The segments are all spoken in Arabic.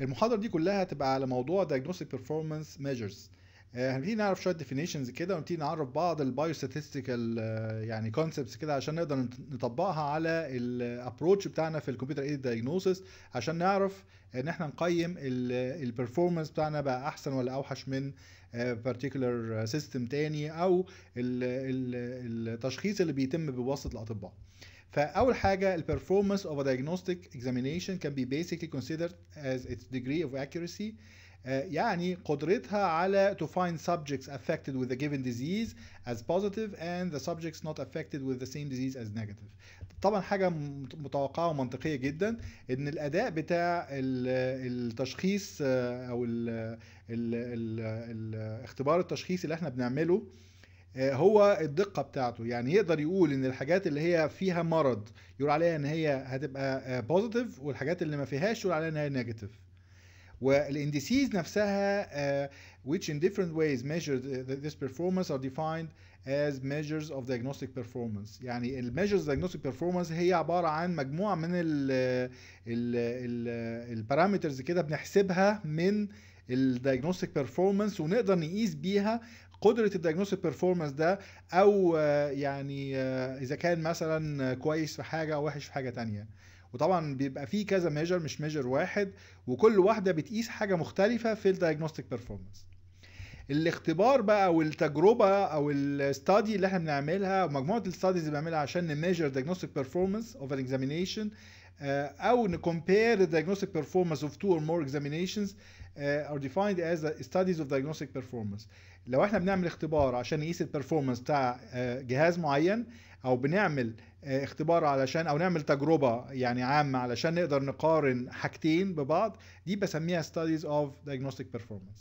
المحاضره دي كلها هتبقى على موضوع diagnostic performance measures آه، هنبتدي نعرف شويه ديفينيشنز كده ونبتدي نعرف بعض البايو ستاتستيكال آه، يعني كونسبتس كده عشان نقدر نطبقها على الابروتش بتاعنا في الكمبيوتر ايد diagnosis عشان نعرف ان احنا نقيم البرفورمانس بتاعنا بقى احسن ولا اوحش من بارتيكولر آه، سيستم تاني او التشخيص اللي بيتم بواسطه الاطباء. فاول حاجه الـ performance of a diagnostic examination can be basically considered as its degree of accuracy يعني قدرتها على to find subjects affected with a given disease as positive and the subjects not affected with the same disease as negative طبعا حاجة متوقعة ومنطقية جدا ان الاداء بتاع التشخيص او الاختبار التشخيص اللي احنا بنعمله هو الدقه بتاعته يعني يقدر يقول ان الحاجات اللي هي فيها مرض يقول عليها ان هي هتبقى بوزيتيف آه، والحاجات اللي ما فيهاش يقول عليها ان هي نيجاتيف والانديسيز نفسها آه، which in different ways measure this performance are defined as measures of diagnostic performance يعني measures of diagnostic performance هي عباره عن مجموعه من البارامترز كده بنحسبها من الدايجنوستيك بيرفورمانس ونقدر نقيس بيها قدره الدايجنوستيك بيرفورمانس ده او آه، يعني آه، اذا كان مثلا كويس في حاجه او وحش في حاجه تانية وطبعا بيبقى فيه كذا ميجر مش ميجر واحد وكل واحده بتقيس حاجه مختلفه في الدايجنوستيك بيرفورمانس الاختبار بقى والتجربه او الاستادي اللي احنا بنعملها ومجموعه الاستاديز اللي بنعملها عشان نميجر diagnostic performance of an examination آه، او نكومبير the diagnostic performance of two or more examinations are defined as the studies of diagnostic performance لو احنا بنعمل اختبار عشان نقيس البرفورمانس بتاع آه، جهاز معين او بنعمل آه، اختبار علشان او نعمل تجربه يعني عامه علشان نقدر نقارن حاجتين ببعض دي بسميها studies of diagnostic performance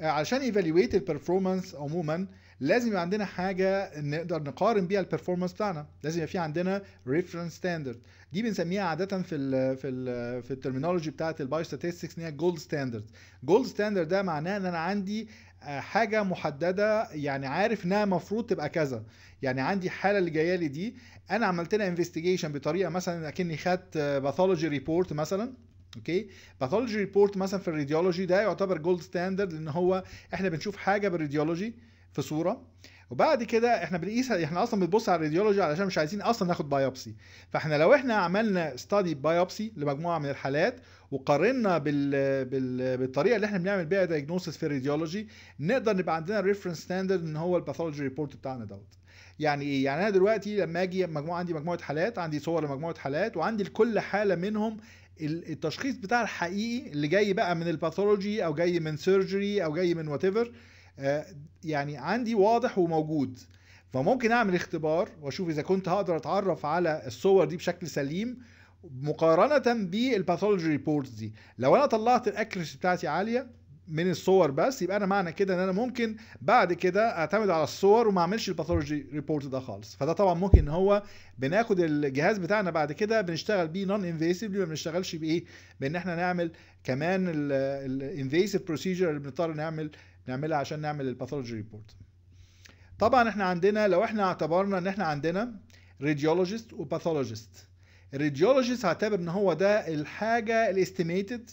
آه، علشان ايفالويت البرفورمانس عموما لازم يبقى عندنا حاجه نقدر نقارن بيها البرفورمانس بتاعنا لازم يبقى في عندنا ريفرنس ستاندرد دي بنسميها عاده في الـ في الـ في الترمينولوجي بتاعه البايو ستاتستكس ان هي جولد ستاندرد جولد ستاندرد ده معناه ان انا عندي آه، حاجه محدده يعني عارف انها المفروض تبقى كذا يعني عندي الحاله اللي جايه لي دي انا عملت لها انفستيجيشن بطريقه مثلا اكني خدت باثولوجي آه، ريبورت مثلا اوكي باثولوجي ريبورت مثلا في الراديولوجي ده يعتبر جولد ستاندرد لان هو احنا بنشوف حاجه بالراديولوجي في صوره وبعد كده احنا بنقيس احنا اصلا بنبص على الراديولوجي علشان مش عايزين اصلا ناخد بايوبسي فاحنا لو احنا عملنا ستادي بايوبسي لمجموعه من الحالات وقارنا بال... بال... بالطريقه اللي احنا بنعمل بيها دايجنوستس في الراديولوجي نقدر نبقى عندنا ريفرنس ستاندرد ان هو الباثولوجي ريبورت بتاعنا دوت يعني ايه يعني انا دلوقتي لما اجي مجموعه عندي مجموعه حالات عندي صور لمجموعه حالات وعندي لكل حاله منهم التشخيص بتاع الحقيقي اللي جاي بقى من الباثولوجي او جاي من سيرجري او جاي من وات آه، يعني عندي واضح وموجود فممكن اعمل اختبار واشوف اذا كنت هقدر اتعرف على الصور دي بشكل سليم مقارنه بالباثولوجي ريبورتس دي لو انا طلعت الاكريسي بتاعتي عاليه من الصور بس يبقى انا معنى كده ان انا ممكن بعد كده اعتمد على الصور وما اعملش الباثولوجي ريبورت ده خالص فده طبعا ممكن هو بناخد الجهاز بتاعنا بعد كده بنشتغل بيه نون انفيسيفلي ما بنشتغلش بايه بان احنا نعمل كمان الانفيسيف بروسيجر اللي بنضطر نعمل نعملها عشان نعمل الباثولوجي ريبورت طبعا احنا عندنا لو احنا اعتبرنا ان احنا عندنا راديولوجيست وباثولوجيست الراديولوجيست هعتبر ان هو ده الحاجه الاستيميتد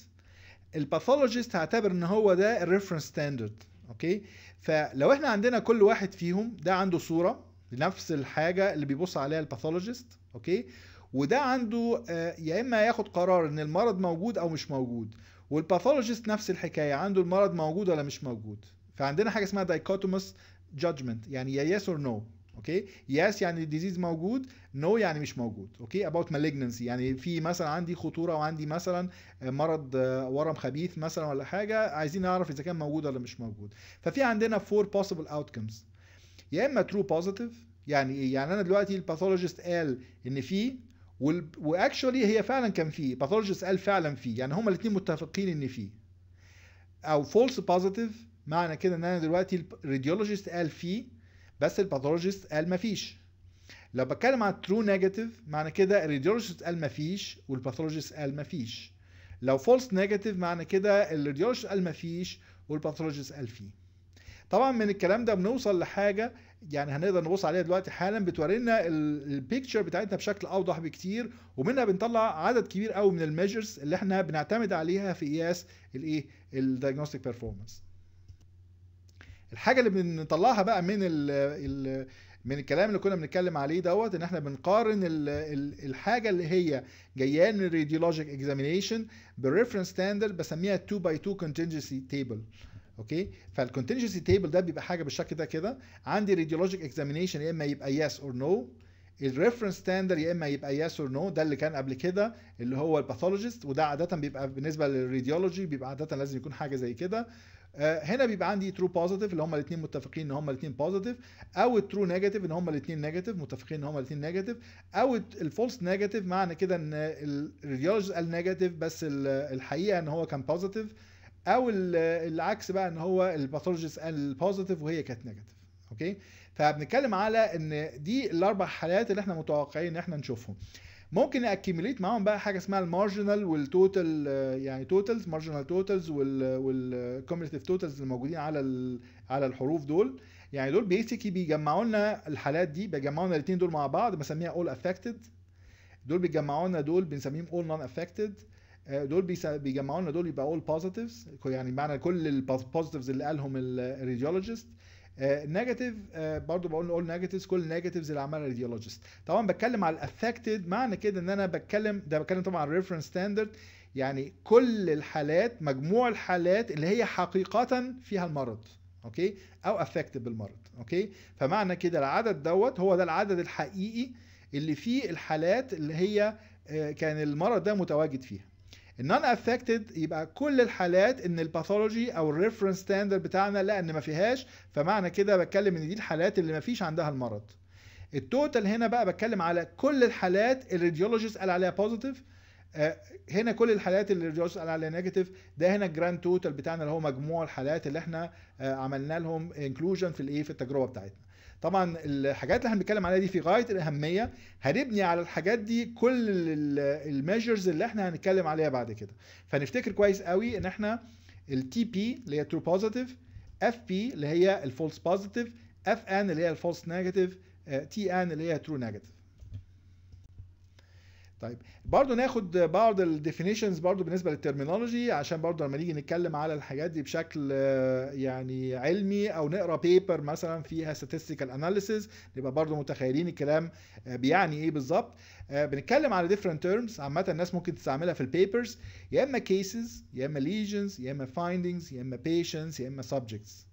الباثولوجيست هعتبر ان هو ده الريفرنس ستاندرد اوكي فلو احنا عندنا كل واحد فيهم ده عنده صوره لنفس الحاجه اللي بيبص عليها الباثولوجيست اوكي وده عنده آه، يا اما ياخد قرار ان المرض موجود او مش موجود والباثولوجيست نفس الحكايه عنده المرض موجود ولا مش موجود فعندنا حاجه اسمها دايكوتوموس جادجمنت يعني يا يس اور نو اوكي يس يعني الديزيز موجود نو no يعني مش موجود اوكي اباوت مالجنسي يعني في مثلا عندي خطوره وعندي مثلا مرض ورم خبيث مثلا ولا حاجه عايزين نعرف اذا كان موجود ولا مش موجود ففي عندنا فور possible outcomes يا اما ترو بوزيتيف يعني ايه يعني انا دلوقتي الباثولوجيست قال ان في واكشولي هي فعلا كان فيه باثولوجيست قال فعلا فيه يعني هما الاثنين متفقين ان فيه او فولس بوزيتيف معنى كده ان انا دلوقتي الراديولوجيست قال فيه بس الباثولوجيست قال مفيش لو بتكلم على ترو نيجاتيف معنى كده الراديولوجيست قال مفيش والباثولوجيست قال مفيش لو فولس نيجاتيف معنى كده الراديولوجيست قال مفيش والباثولوجيست قال فيه طبعا من الكلام ده بنوصل لحاجه يعني هنقدر نبص عليها دلوقتي حالا بتورينا البيكتشر بتاعتنا بشكل اوضح بكتير ومنها بنطلع عدد كبير قوي من الميجرز اللي احنا بنعتمد عليها في قياس الايه الدايجنوستيك بيرفورمانس الحاجه اللي بنطلعها بقى من ال ال من الكلام اللي كنا بنتكلم عليه دوت ان احنا بنقارن الـ الـ الحاجه اللي هي جايه من الراديولوجيك اكزامينيشن بالريفرنس ستاندرد بسميها 2 باي 2 contingency تيبل اوكي فالكونتنجنسي تيبل ده بيبقى حاجه بالشكل ده كده عندي راديولوجيك اكزامينشن يا اما يبقى يس اور نو الريفرنس ستاندر يا اما يبقى يس اور نو ده اللي كان قبل كده اللي هو الباثولوجيست وده عاده بيبقى بالنسبه للراديولوجي بيبقى عاده لازم يكون حاجه زي كده آه، هنا بيبقى عندي ترو بوزيتيف اللي هم الاثنين متفقين ان هم الاثنين بوزيتيف او الترو نيجاتيف ان هم الاثنين نيجاتيف متفقين ان هم الاثنين نيجاتيف او الفولس نيجاتيف معنى كده ان الراديولوجي قال نيجاتيف بس الحقيقه ان هو كان بوزيتيف او العكس بقى ان هو الباثولوجيست قال بوزيتيف وهي كانت نيجاتيف اوكي فبنتكلم على ان دي الاربع حالات اللي احنا متوقعين ان احنا نشوفهم ممكن اكيميليت معاهم بقى حاجه اسمها المارجنال والتوتال يعني توتالز مارجنال توتالز والكومبليتيف توتالز الموجودين على على الحروف دول يعني دول بيسكي بيجمعوا لنا الحالات دي بيجمعوا لنا الاثنين دول مع بعض بسميها اول افكتد دول بيجمعوا لنا دول بنسميهم اول نون افكتد آه، دول بيجمعوا لنا دول يبقى اول بوزيتيفز يعني معنى كل البوزيتيفز اللي قالهم الراديولوجيست آه، نيجاتيف آه، برضو بقول اول نيجاتيفز كل نيجاتيفز اللي عملها الراديولوجيست طبعا بتكلم على الافكتد معنى كده ان انا بتكلم ده بتكلم طبعا على الريفرنس ستاندرد يعني كل الحالات مجموع الحالات اللي هي حقيقه فيها المرض اوكي او افكتد بالمرض اوكي فمعنى كده العدد دوت هو ده العدد الحقيقي اللي فيه الحالات اللي هي كان المرض ده متواجد فيها النون افكتد يبقى كل الحالات ان الباثولوجي او الريفرنس ستاندرد بتاعنا لا ان ما فيهاش فمعنى كده بتكلم ان دي الحالات اللي ما فيش عندها المرض التوتال هنا بقى بتكلم على كل الحالات الراديولوجيست قال عليها بوزيتيف آه، هنا كل الحالات اللي الراديولوجيست قال عليها نيجاتيف ده هنا الجراند توتال بتاعنا اللي هو مجموع الحالات اللي احنا آه، عملنا لهم انكلوجن في الايه في التجربه بتاعتنا طبعا الحاجات اللي احنا بنتكلم عليها دي في غايه الاهميه هنبني على الحاجات دي كل الميجرز اللي احنا هنتكلم عليها بعد كده فنفتكر كويس قوي ان احنا التي بي اللي هي ترو بوزيتيف اف بي اللي هي الفولس بوزيتيف اف ان اللي هي الفولس نيجاتيف تي ان اللي هي ترو نيجاتيف طيب برضه ناخد بعض الديفينيشنز برضه بالنسبه للترمينولوجي عشان برضه لما نيجي نتكلم على الحاجات دي بشكل آه، يعني علمي او نقرا بيبر مثلا فيها statistical analysis نبقى برضه متخيلين الكلام آه، بيعني ايه بالظبط آه، بنتكلم على different terms عامه الناس ممكن تستعملها في البيبرز يا اما cases يا اما lesions يا اما findings يا اما patients يا اما subjects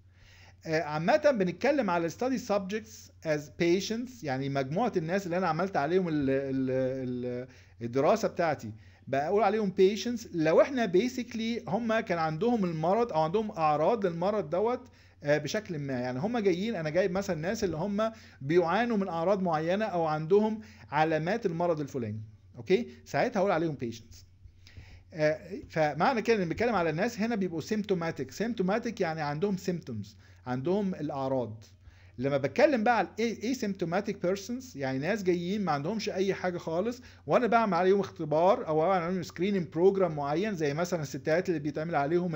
آه، عامة بنتكلم على study subjects as patients يعني مجموعة الناس اللي أنا عملت عليهم الـ الـ الدراسة بتاعتي بقول عليهم patients لو احنا basically هم كان عندهم المرض أو عندهم أعراض للمرض دوت آه، بشكل ما يعني هم جايين انا جايب مثلا ناس اللي هم بيعانوا من اعراض معينه او عندهم علامات المرض الفلاني اوكي ساعتها هقول عليهم patients آه، فمعنى كده ان بنتكلم على الناس هنا بيبقوا سيمبتوماتيك سيمبتوماتيك يعني عندهم سيمبتومز symptoms. عندهم الاعراض لما بتكلم بقى على asymptomatic persons يعني ناس جايين ما عندهمش اي حاجه خالص وانا بعمل عليهم اختبار او بعمل عليهم سكريننج بروجرام معين زي مثلا الستات اللي بيتعمل عليهم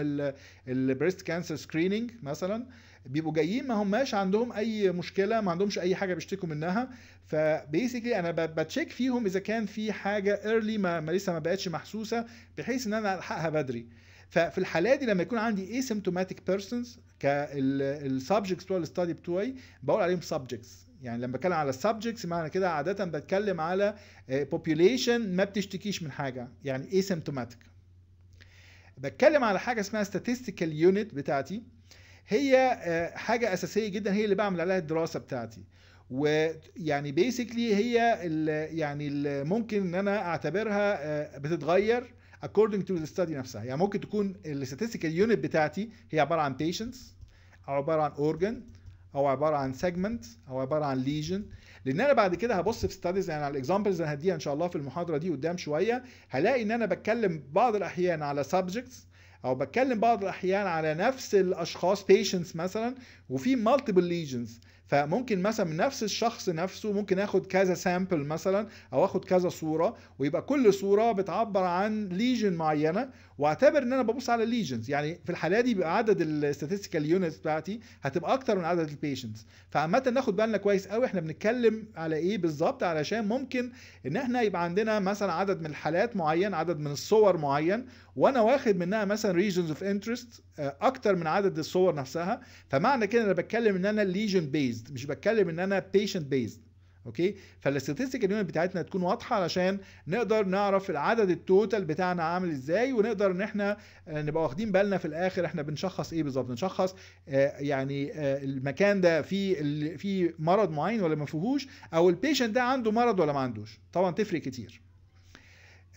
البريست كانسر سكريننج مثلا بيبقوا جايين ما هماش عندهم اي مشكله ما عندهمش اي حاجه بيشتكوا منها فبيسكلي انا بتشيك فيهم اذا كان في حاجه ايرلي ما, ما لسه ما بقتش محسوسه بحيث ان انا الحقها بدري ففي الحالات دي لما يكون عندي asymptomatic persons كالسبجكتس بتوع الاستادي بتوعي بقول عليهم سبجكتس يعني لما بتكلم على السبجكتس معنى كده عاده بتكلم على بوبيوليشن آه، ما بتشتكيش من حاجه يعني سيمتوماتيك بتكلم على حاجه اسمها statistical يونت بتاعتي هي آه، حاجه اساسيه جدا هي اللي بعمل عليها الدراسه بتاعتي ويعني بيسكلي هي الـ يعني الـ ممكن ان انا اعتبرها آه، بتتغير according to the study نفسها يعني ممكن تكون ال statistical unit بتاعتي هي عباره عن patients او عباره عن organ او عباره عن segment او عباره عن lesion لان انا بعد كده هبص في studies يعني على الاكزامبلز اللي هديها ان شاء الله في المحاضره دي قدام شويه هلاقي ان انا بتكلم بعض الاحيان على subjects او بتكلم بعض الاحيان على نفس الاشخاص patients مثلا وفي multiple lesions فممكن مثلا من نفس الشخص نفسه ممكن اخد كذا سامبل مثلا او اخد كذا صوره ويبقى كل صوره بتعبر عن ليجن معينه واعتبر ان انا ببص على الليجنز يعني في الحاله دي بيبقى عدد الاستاتستيكال يونتس بتاعتي هتبقى اكتر من عدد البيشنتس فعامه ناخد بالنا كويس قوي احنا بنتكلم على ايه بالظبط علشان ممكن ان احنا يبقى عندنا مثلا عدد من الحالات معين عدد من الصور معين وانا واخد منها مثلا ريجنز اوف انترست اكتر من عدد الصور نفسها فمعنى كده انا بتكلم ان انا ليجن بيزد مش بتكلم ان انا بيشنت بيزد اوكي فالاستاتستيك اليونت بتاعتنا تكون واضحه علشان نقدر نعرف العدد التوتال بتاعنا عامل ازاي ونقدر ان احنا آه، نبقى واخدين بالنا في الاخر احنا بنشخص ايه بالظبط نشخص آه، يعني آه، المكان ده فيه فيه مرض معين ولا ما فيهوش او البيشنت ده عنده مرض ولا ما عندوش طبعا تفرق كتير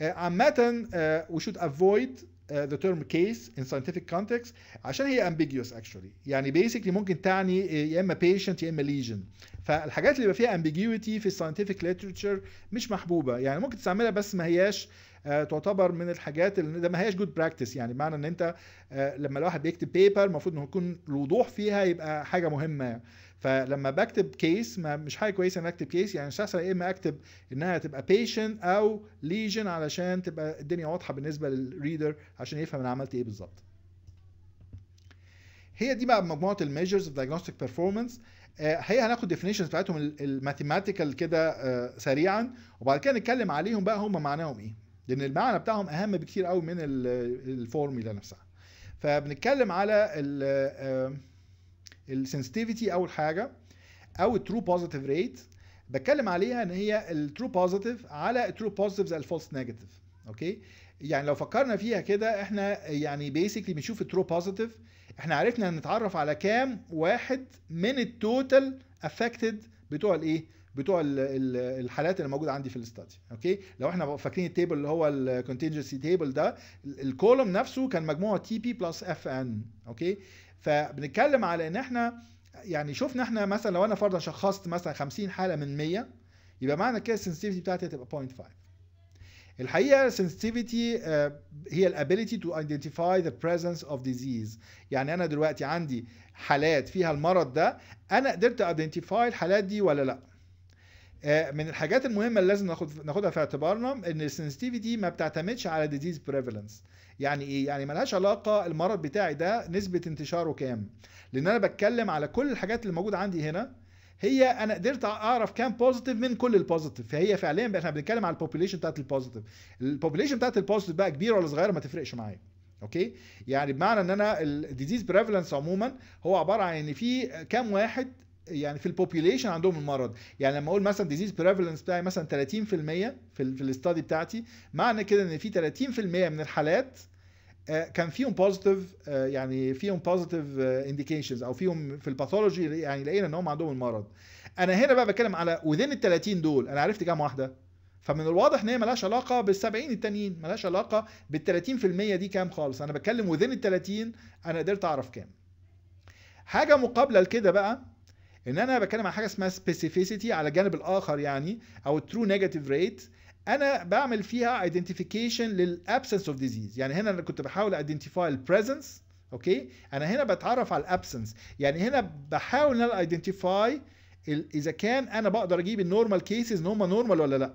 عامة وي شود افويد Uh, the term case in scientific context عشان هي ambiguous actually يعني basically ممكن تعني uh, يا اما patient يا اما lesion فالحاجات اللي بيبقى فيها ambiguity في scientific literature مش محبوبه يعني ممكن تستعملها بس ما هياش uh, تعتبر من الحاجات اللي ده ما هياش جود براكتس يعني معنى ان انت لما الواحد بيكتب بيبر المفروض انه يكون الوضوح فيها يبقى حاجه مهمه فلما بكتب كيس ما مش حاجه كويسه ان اكتب كيس يعني مش يا اما اكتب انها تبقى بيشنت او ليجن علشان تبقى الدنيا واضحه بالنسبه للريدر عشان يفهم انا عملت ايه بالظبط هي دي بقى مجموعه الميجرز اوف دايجنوستيك بيرفورمانس هي هناخد ديفينيشنز بتاعتهم الماثيماتيكال كده آه، سريعا وبعد كده نتكلم عليهم بقى هم معناهم ايه لان المعنى بتاعهم اهم بكتير قوي من الفورميلا نفسها فبنتكلم على آه، السنسيتيفيتي اول حاجه او الترو بوزيتيف ريت بتكلم عليها ان هي الترو بوزيتيف على الترو بوزيتيف زي الفولس نيجاتيف اوكي يعني لو فكرنا فيها كده احنا يعني بيسكلي بنشوف الترو بوزيتيف احنا عرفنا نتعرف على كام واحد من التوتال افكتد بتوع الايه بتوع الحالات اللي موجوده عندي في الاستادي اوكي لو احنا فاكرين التيبل اللي هو الكونتينجنسي تيبل ده الكولوم نفسه كان مجموعه تي بي بلس اف ان اوكي فبنتكلم على ان احنا يعني شفنا احنا مثلا لو انا فرضا شخصت مثلا 50 حاله من 100 يبقى معنى كده السنسيفيتي بتاعتي هتبقى 0.5 الحقيقه السنسيتيفيتي آه، هي الابيليتي تو ايدنتيفاي ذا بريزنس اوف ديزيز يعني انا دلوقتي عندي حالات فيها المرض ده انا قدرت ايدنتيفاي الحالات دي ولا لا آه، من الحاجات المهمه اللي لازم ناخد ناخدها في اعتبارنا ان السنسيتيفيتي ما بتعتمدش على ديزيز بريفالنس يعني ايه يعني ملهاش علاقه المرض بتاعي ده نسبه انتشاره كام لان انا بتكلم على كل الحاجات اللي موجوده عندي هنا هي انا قدرت اعرف كام بوزيتيف من كل البوزيتيف فهي فعليا احنا بنتكلم على البوبوليشن بتاعت البوزيتيف البوبوليشن بتاعت البوزيتيف بقى كبيره ولا صغيره ما تفرقش معايا اوكي يعني بمعنى ان انا الديزيز بريفالنس عموما هو عباره عن ان في كام واحد يعني في البوبيوليشن عندهم المرض يعني لما اقول مثلا ديزيز بريفالنس بتاعي مثلا 30% في في الاستادي بتاعتي معنى كده ان في 30% من الحالات آه، كان فيهم بوزيتيف آه، يعني فيهم بوزيتيف انديكيشنز آه، او فيهم في الباثولوجي يعني لقينا ان هم عندهم المرض انا هنا بقى بتكلم على وذين ال 30 دول انا عرفت كام واحده فمن الواضح ان هي مالهاش علاقه بال 70 التانيين مالهاش علاقه بال 30% دي كام خالص انا بتكلم وذين ال 30 انا قدرت اعرف كام حاجه مقابله لكده بقى ان انا بتكلم عن حاجه اسمها سبيسيفيسيتي على الجانب الاخر يعني او الترو نيجاتيف ريت انا بعمل فيها ايدنتيفيكيشن للابسنس اوف ديزيز يعني هنا انا كنت بحاول ايدنتيفاي البريزنس اوكي انا هنا بتعرف على الابسنس يعني هنا بحاول ان انا ايدنتيفاي اذا كان انا بقدر اجيب النورمال كيسز ان هم نورمال ولا لا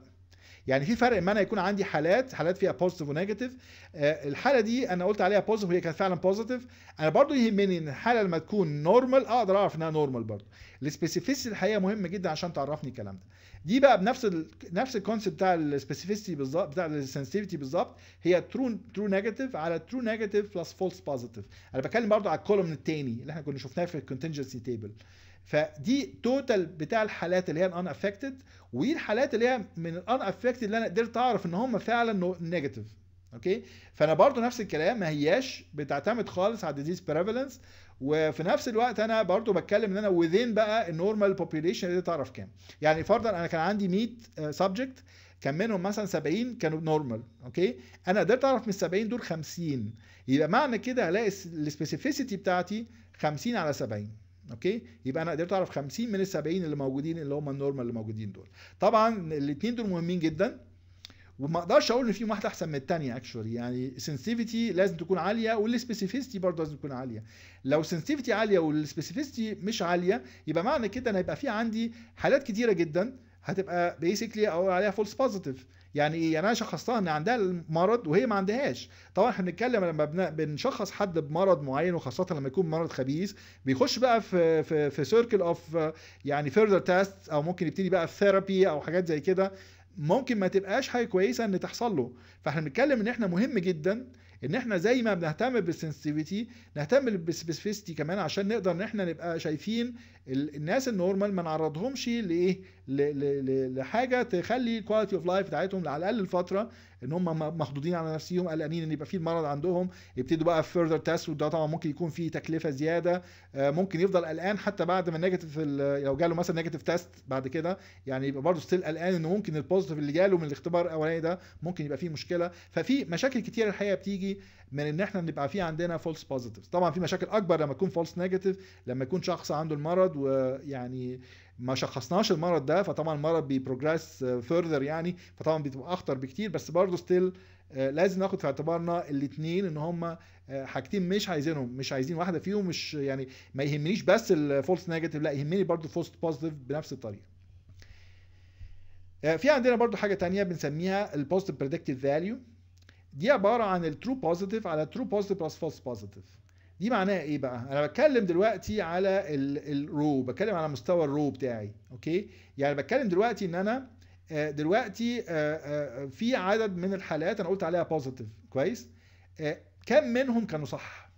يعني في فرق ان انا يكون عندي حالات حالات فيها بوزيتيف ونيجاتيف آه، الحاله دي انا قلت عليها بوزيتيف وهي كانت فعلا بوزيتيف انا برضو يهمني ان الحاله لما تكون نورمال اقدر اعرف انها نورمال برضو السبيسيفيستي الحقيقه مهم جدا عشان تعرفني الكلام ده دي بقى بنفس الـ نفس الكونسيبت بتاع السبيسيفيستي بالظبط بتاع السنسيفيتي بالظبط هي ترو ترو نيجاتيف على ترو نيجاتيف بلس فولس بوزيتيف انا بتكلم برضو على الكولوم الثاني اللي احنا كنا شفناه في الكونتنجنسي تيبل فدي توتال بتاع الحالات اللي هي الان افكتد ودي الحالات اللي هي من الان افكتد اللي انا قدرت اعرف ان هم فعلا نيجاتيف اوكي فانا برضو نفس الكلام ما هياش بتعتمد خالص على الديزيز بريفالنس وفي نفس الوقت انا برضو بتكلم ان انا وذين بقى النورمال بوبيوليشن اللي تعرف كام يعني فرضا انا كان عندي 100 سبجكت آه، كان منهم مثلا 70 كانوا نورمال اوكي انا قدرت اعرف من ال 70 دول 50 يبقى معنى كده الاقي السبيسيفيسيتي بتاعتي 50 على 70 اوكي يبقى انا قدرت اعرف 50 من ال 70 اللي موجودين اللي هم النورمال اللي موجودين دول طبعا الاثنين دول مهمين جدا وما اقدرش اقول ان في واحده احسن من الثانيه اكشولي يعني سنسيفيتي لازم تكون عاليه والسبيسيفيستي برضه لازم تكون عاليه لو سنسيفيتي عاليه والسبيسيفيستي مش عاليه يبقى معنى كده ان هيبقى في عندي حالات كتيره جدا هتبقى بيسكلي او عليها فولس بوزيتيف يعني ايه يعني انا شخصتها ان عندها المرض وهي ما عندهاش طبعا احنا بنتكلم لما بنشخص حد بمرض معين وخاصه لما يكون مرض خبيث بيخش بقى في في في سيركل اوف يعني فيرذر تيست او ممكن يبتدي بقى في ثيرابي او حاجات زي كده ممكن ما تبقاش حاجه كويسه ان تحصل له فاحنا بنتكلم ان احنا مهم جدا ان احنا زي ما بنهتم بالسنسيفيتي نهتم بالسبيسيفيستي كمان عشان نقدر ان احنا نبقى شايفين الناس النورمال ما نعرضهمش لايه لحاجه تخلي الكواليتي اوف لايف بتاعتهم على الاقل الفتره ان هم محدودين على نفسهم قلقانين ان يبقى في المرض عندهم يبتدوا بقى فيرذر تيست وده طبعا ممكن يكون فيه تكلفه زياده آه، ممكن يفضل قلقان حتى بعد ما النيجاتيف لو جاله مثلا نيجاتيف تيست بعد كده يعني يبقى برضه ستيل قلقان ان ممكن البوزيتيف اللي جاله من الاختبار الاولاني ده ممكن يبقى فيه مشكله ففي مشاكل كتير الحقيقه بتيجي من ان احنا نبقى في عندنا فولس بوزيتيف طبعا في مشاكل اكبر لما يكون فولس نيجاتيف لما يكون شخص عنده المرض ويعني ما شخصناش المرض ده فطبعا المرض بيبروجريس فيرذر يعني فطبعا بتبقى اخطر بكتير بس برضه ستيل آه، لازم ناخد في اعتبارنا الاثنين ان هم آه، حاجتين مش عايزينهم مش عايزين واحده فيهم مش يعني ما يهمنيش بس الفولس نيجاتيف لا يهمني برضه فولس بوزيتيف بنفس الطريقه آه، في عندنا برضو حاجة تانية بنسميها البوزيتيف بريدكتيف فاليو دي عبارة عن الترو بوزيتيف على ترو بوزيتيف بلس فولس بوزيتيف دي معناها ايه بقى انا بتكلم دلوقتي على الرو بتكلم على مستوى الرو بتاعي اوكي يعني بتكلم دلوقتي ان انا آه، دلوقتي آه، آه، في عدد من الحالات انا قلت عليها بوزيتيف كويس كم منهم كانوا صح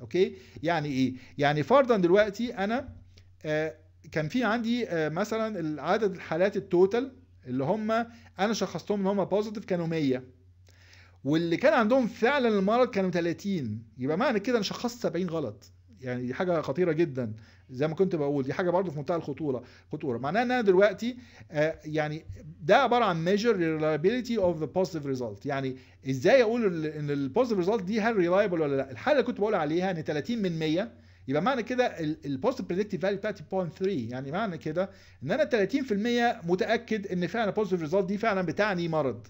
اوكي يعني ايه يعني فرضا دلوقتي انا كان في عندي مثلا عدد الحالات التوتال اللي هم انا شخصتهم ان هم بوزيتيف كانوا 100 واللي كان عندهم فعلا المرض كانوا 30 يبقى معنى كده انا شخصت 70 غلط يعني دي حاجه خطيره جدا زي ما كنت بقول دي حاجه برضه في منتهى الخطوره خطوره معناها ان انا دلوقتي آه، يعني ده عباره عن ميجر reliability اوف ذا بوزيتيف ريزلت يعني ازاي اقول ان البوزيتيف ريزلت دي هل ريلايبل ولا لا الحاله اللي كنت بقول عليها ان 30 من 100 يبقى معنى كده البوست بريدكتيف فاليو بتاعتي 0.3 يعني معنى كده ان انا 30% متاكد ان فعلا البوزيتيف ريزلت دي فعلا بتعني مرض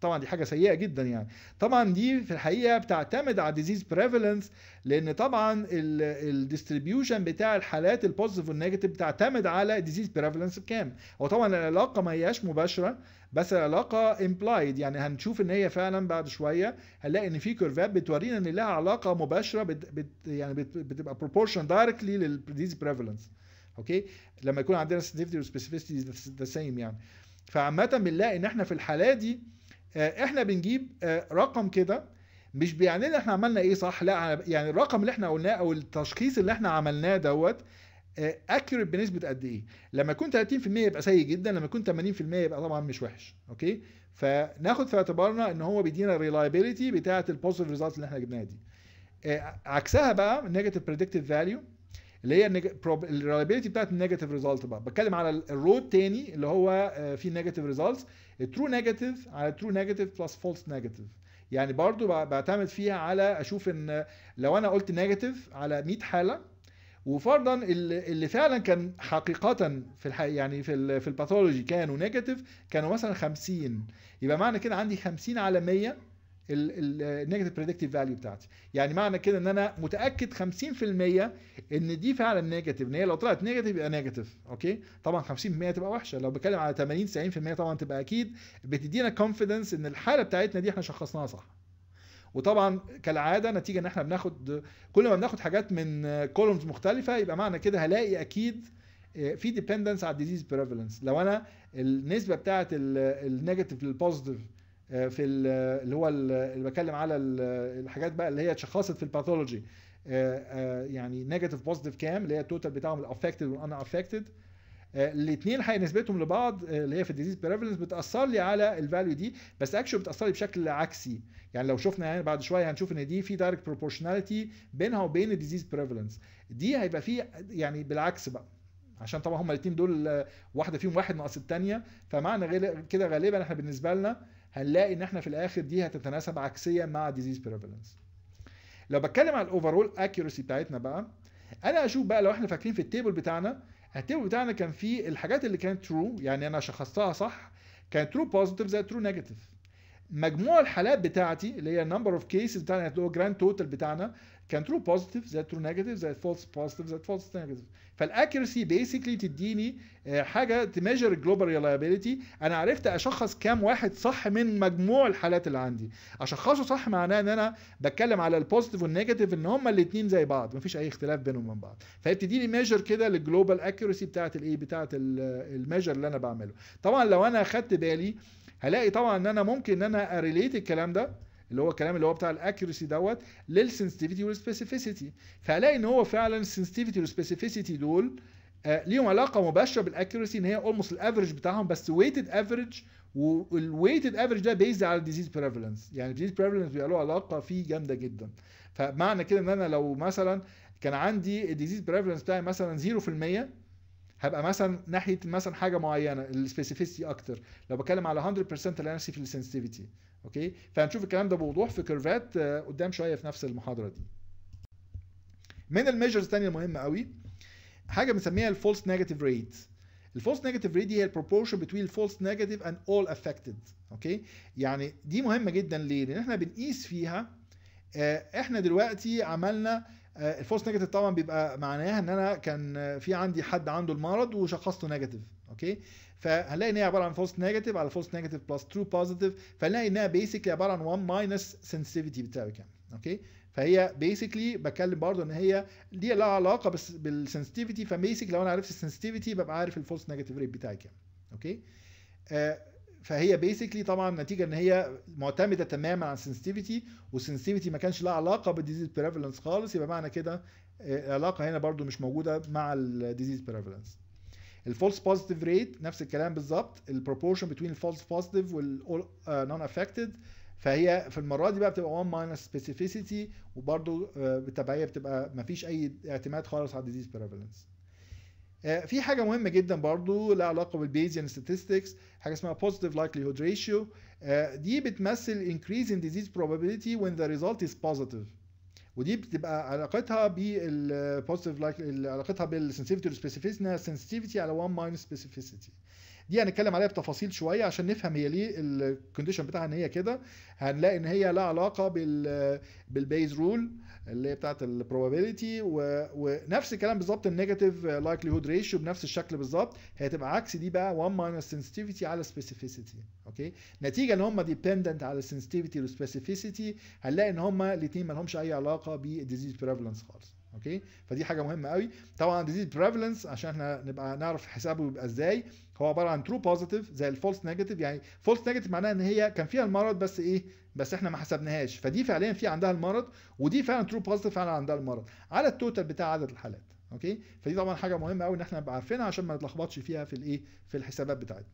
طبعا دي حاجه سيئه جدا يعني طبعا دي في الحقيقه بتعتمد على ديزيز بريفالنس لان طبعا الديستريبيوشن بتاع الحالات البوزيتيف والنيجاتيف بتعتمد على ديزيز بريفالنس بكام هو طبعا العلاقه ما هياش مباشره بس العلاقه امبلايد يعني هنشوف ان هي فعلا بعد شويه هنلاقي ان في كيرفات بتورينا ان لها علاقه مباشره بت بت يعني بت بتبقى بروبورشن دايركتلي للديزيز بريفالنس اوكي لما يكون عندنا sensitivity وسبيسيفيسيتي ذا سيم يعني فعامه بنلاقي ان احنا في الحاله دي آه، احنا بنجيب آه، رقم كده مش بيعني ان احنا عملنا ايه صح لا يعني الرقم اللي احنا قلناه او التشخيص اللي احنا عملناه دوت اكيوريت آه، بنسبه قد ايه لما يكون 30% يبقى سيء جدا لما يكون 80% يبقى طبعا مش وحش اوكي فناخد في اعتبارنا ان هو بيدينا الريلايبيليتي بتاعه البوزيتيف ريزلتس اللي احنا جبناها دي عكسها بقى النيجاتيف بريدكتيف فاليو اللي هي الريلابيلتي بتاعت النيجاتيف ريزلت بقى بتكلم على الرود تاني اللي هو فيه نيجاتيف ريزلتس الترو نيجاتيف على ترو نيجاتيف بلس فولس نيجاتيف يعني برضو بعتمد فيها على اشوف ان لو انا قلت نيجاتيف على 100 حاله وفرضا اللي فعلا كان حقيقه في يعني في في الباثولوجي كانوا نيجاتيف كانوا مثلا 50 يبقى معنى كده عندي 50 على 100 النيجاتيف بريدكتيف فاليو بتاعتي يعني معنى كده ان انا متاكد 50% ان دي فعلا نيجاتيف ان هي لو طلعت نيجاتيف يبقى نيجاتيف اوكي طبعا 50% تبقى وحشه لو بتكلم على 80 90% طبعا تبقى اكيد بتدينا كونفيدنس ان الحاله بتاعتنا دي احنا شخصناها صح وطبعا كالعاده نتيجه ان احنا بناخد كل ما بناخد حاجات من كولومز مختلفه يبقى معنى كده هلاقي اكيد آه، في ديبندنس على الديزيز بريفالنس لو انا النسبه بتاعت النيجاتيف للبوزيتيف آه، في اللي هو اللي بتكلم على الحاجات بقى اللي هي اتشخصت في الباثولوجي آه، آه، يعني نيجاتيف بوزيتيف كام اللي هي التوتال بتاعهم الافكتد والان افكتد الاثنين هي نسبتهم لبعض اللي هي في الديزيز بريفلنس بتاثر لي على الفاليو دي بس اكشولي بتاثر لي بشكل عكسي يعني لو شفنا يعني بعد شويه هنشوف ان دي في دايركت بروبورشناليتي بينها وبين الديزيز بريفلنس دي هيبقى في يعني بالعكس بقى عشان طبعا هما الاثنين دول واحده فيهم واحد ناقص الثانيه فمعنى كده غالبا احنا بالنسبه لنا هنلاقي ان احنا في الاخر دي هتتناسب عكسيا مع ديزيز بريفالنس لو بتكلم على الاوفرول اكيورسي بتاعتنا بقى انا اشوف بقى لو احنا فاكرين في التيبل بتاعنا التيبل بتاعنا كان فيه الحاجات اللي كانت ترو يعني انا شخصتها صح كان ترو بوزيتيف زي ترو نيجاتيف مجموع الحالات بتاعتي اللي هي النمبر اوف كيسز بتاعنا يعني اللي هو جراند توتال بتاعنا كان ترو بوزيتيف زائد ترو نيجاتيف زائد فولس بوزيتيف زائد فولس نيجاتيف فالاكيرسي بيسكلي تديني آه، حاجه تميجر الجلوبال ريلايبيليتي انا عرفت اشخص كام واحد صح من مجموع الحالات اللي عندي اشخصه صح معناه ان انا بتكلم على البوزيتيف والنيجاتيف ان هما الاثنين زي بعض مفيش اي اختلاف بينهم من بعض فهي بتديني ميجر كده للجلوبال اكيرسي بتاعت الايه بتاعت آه، الميجر اللي انا بعمله طبعا لو انا اخدت بالي هلاقي طبعا ان انا ممكن ان انا اريليت الكلام ده اللي هو الكلام اللي هو بتاع الاكيورسي دوت للسنسيتيفيتي والسبيسيفيسيتي فهلاقي ان هو فعلا السنسيتيفيتي والسبيسيفيسيتي دول آه، ليهم علاقه مباشره بالاكيورسي ان هي اولموست الافرج بتاعهم بس ويتد افرج والويتد افرج ده بيزد على الديزيز بريفالنس يعني الديزيز بريفالنس بيبقى له علاقه فيه جامده جدا فمعنى كده ان انا لو مثلا كان عندي الديزيز بريفالنس بتاعي مثلا 0% هبقى مثلا ناحيه مثلا حاجه معينه السبيسيفيسيتي اكتر لو بتكلم على 100% اللي في السنسيتيفيتي اوكي فهنشوف الكلام ده بوضوح في كيرفات آه، قدام شويه في نفس المحاضره دي من الميجرز الثانيه المهمه قوي حاجه بنسميها الفولس نيجاتيف ريت الفولس نيجاتيف ريت دي هي البروبورشن بتوين الفولس نيجاتيف اند اول افكتد اوكي يعني دي مهمه جدا ليه لان احنا بنقيس فيها آه، احنا دلوقتي عملنا آه، الفولس نيجاتيف طبعا بيبقى معناها ان انا كان في عندي حد عنده المرض وشخصته نيجاتيف اوكي فهنلاقي ان هي عباره عن فولس نيجاتيف على فولس نيجاتيف بلس ترو بوزيتيف فهنلاقي انها بيسكلي عباره عن 1 ماينس سنسيفيتي بتاعي كام اوكي فهي بيسكلي بتكلم برضو ان هي دي لها علاقه بس بالسنسيتيفيتي فبيسك لو انا عرفت السنسيتيفيتي ببقى عارف الفولس نيجاتيف ريت بتاعي كام اوكي آه فهي بيسكلي طبعا نتيجه ان هي معتمده تماما على السنسيتيفيتي والسنسيتيفيتي ما كانش لها علاقه بالديزيز بريفالنس خالص يبقى معنى كده العلاقه آه، هنا برده مش موجوده مع الديزيز بريفالنس الفولس بوزيتيف ريت نفس الكلام بالظبط البروبورشن بين الفولس بوزيتيف والاول نون افكتد فهي في المره دي بقى بتبقى 1 ماينس سبيسيفيسيتي وبرده بالتبعيه بتبقى ما فيش اي اعتماد خالص على الديزيز بريفالنس في حاجه مهمه جدا برضو لها علاقه بالبيزيان statistics حاجه اسمها positive likelihood ratio دي بتمثل increase in disease probability when the result is positive ودي بتبقى علاقتها بالبوزيتيف علاقتها بالsensitivity والسبيسيفيسيتي انها sensitivity على 1 minus specificity دي هنتكلم عليها بتفاصيل شويه عشان نفهم هي ليه الكونديشن بتاعها ان هي كده هنلاقي ان هي لها علاقه بال بالبيز رول اللي هي بتاعت البروبابيلتي و... ونفس الكلام بالظبط النيجاتيف لايكليهود ريشيو بنفس الشكل بالظبط هتبقى عكس دي بقى 1 ماينس سنسيتيفيتي على سبيسيفيسيتي اوكي نتيجه ان هم ديبندنت على السنسيتيفيتي والسبيسيفيسيتي هنلاقي ان هم الاثنين ما لهمش اي علاقه بالديزيز بريفلنس خالص اوكي فدي حاجه مهمه قوي طبعا ديزيز بريفلنس عشان احنا نبقى نعرف حسابه يبقى ازاي هو عباره عن ترو بوزيتيف زي الفولس نيجاتيف يعني فولس نيجاتيف معناها ان هي كان فيها المرض بس ايه بس احنا ما حسبناهاش فدي فعليا في عندها المرض ودي فعلا ترو بوزيتيف فعلا عندها المرض على التوتال بتاع عدد الحالات اوكي فدي طبعا حاجه مهمه قوي ان احنا نبقى عارفينها عشان ما نتلخبطش فيها في الايه في الحسابات بتاعتنا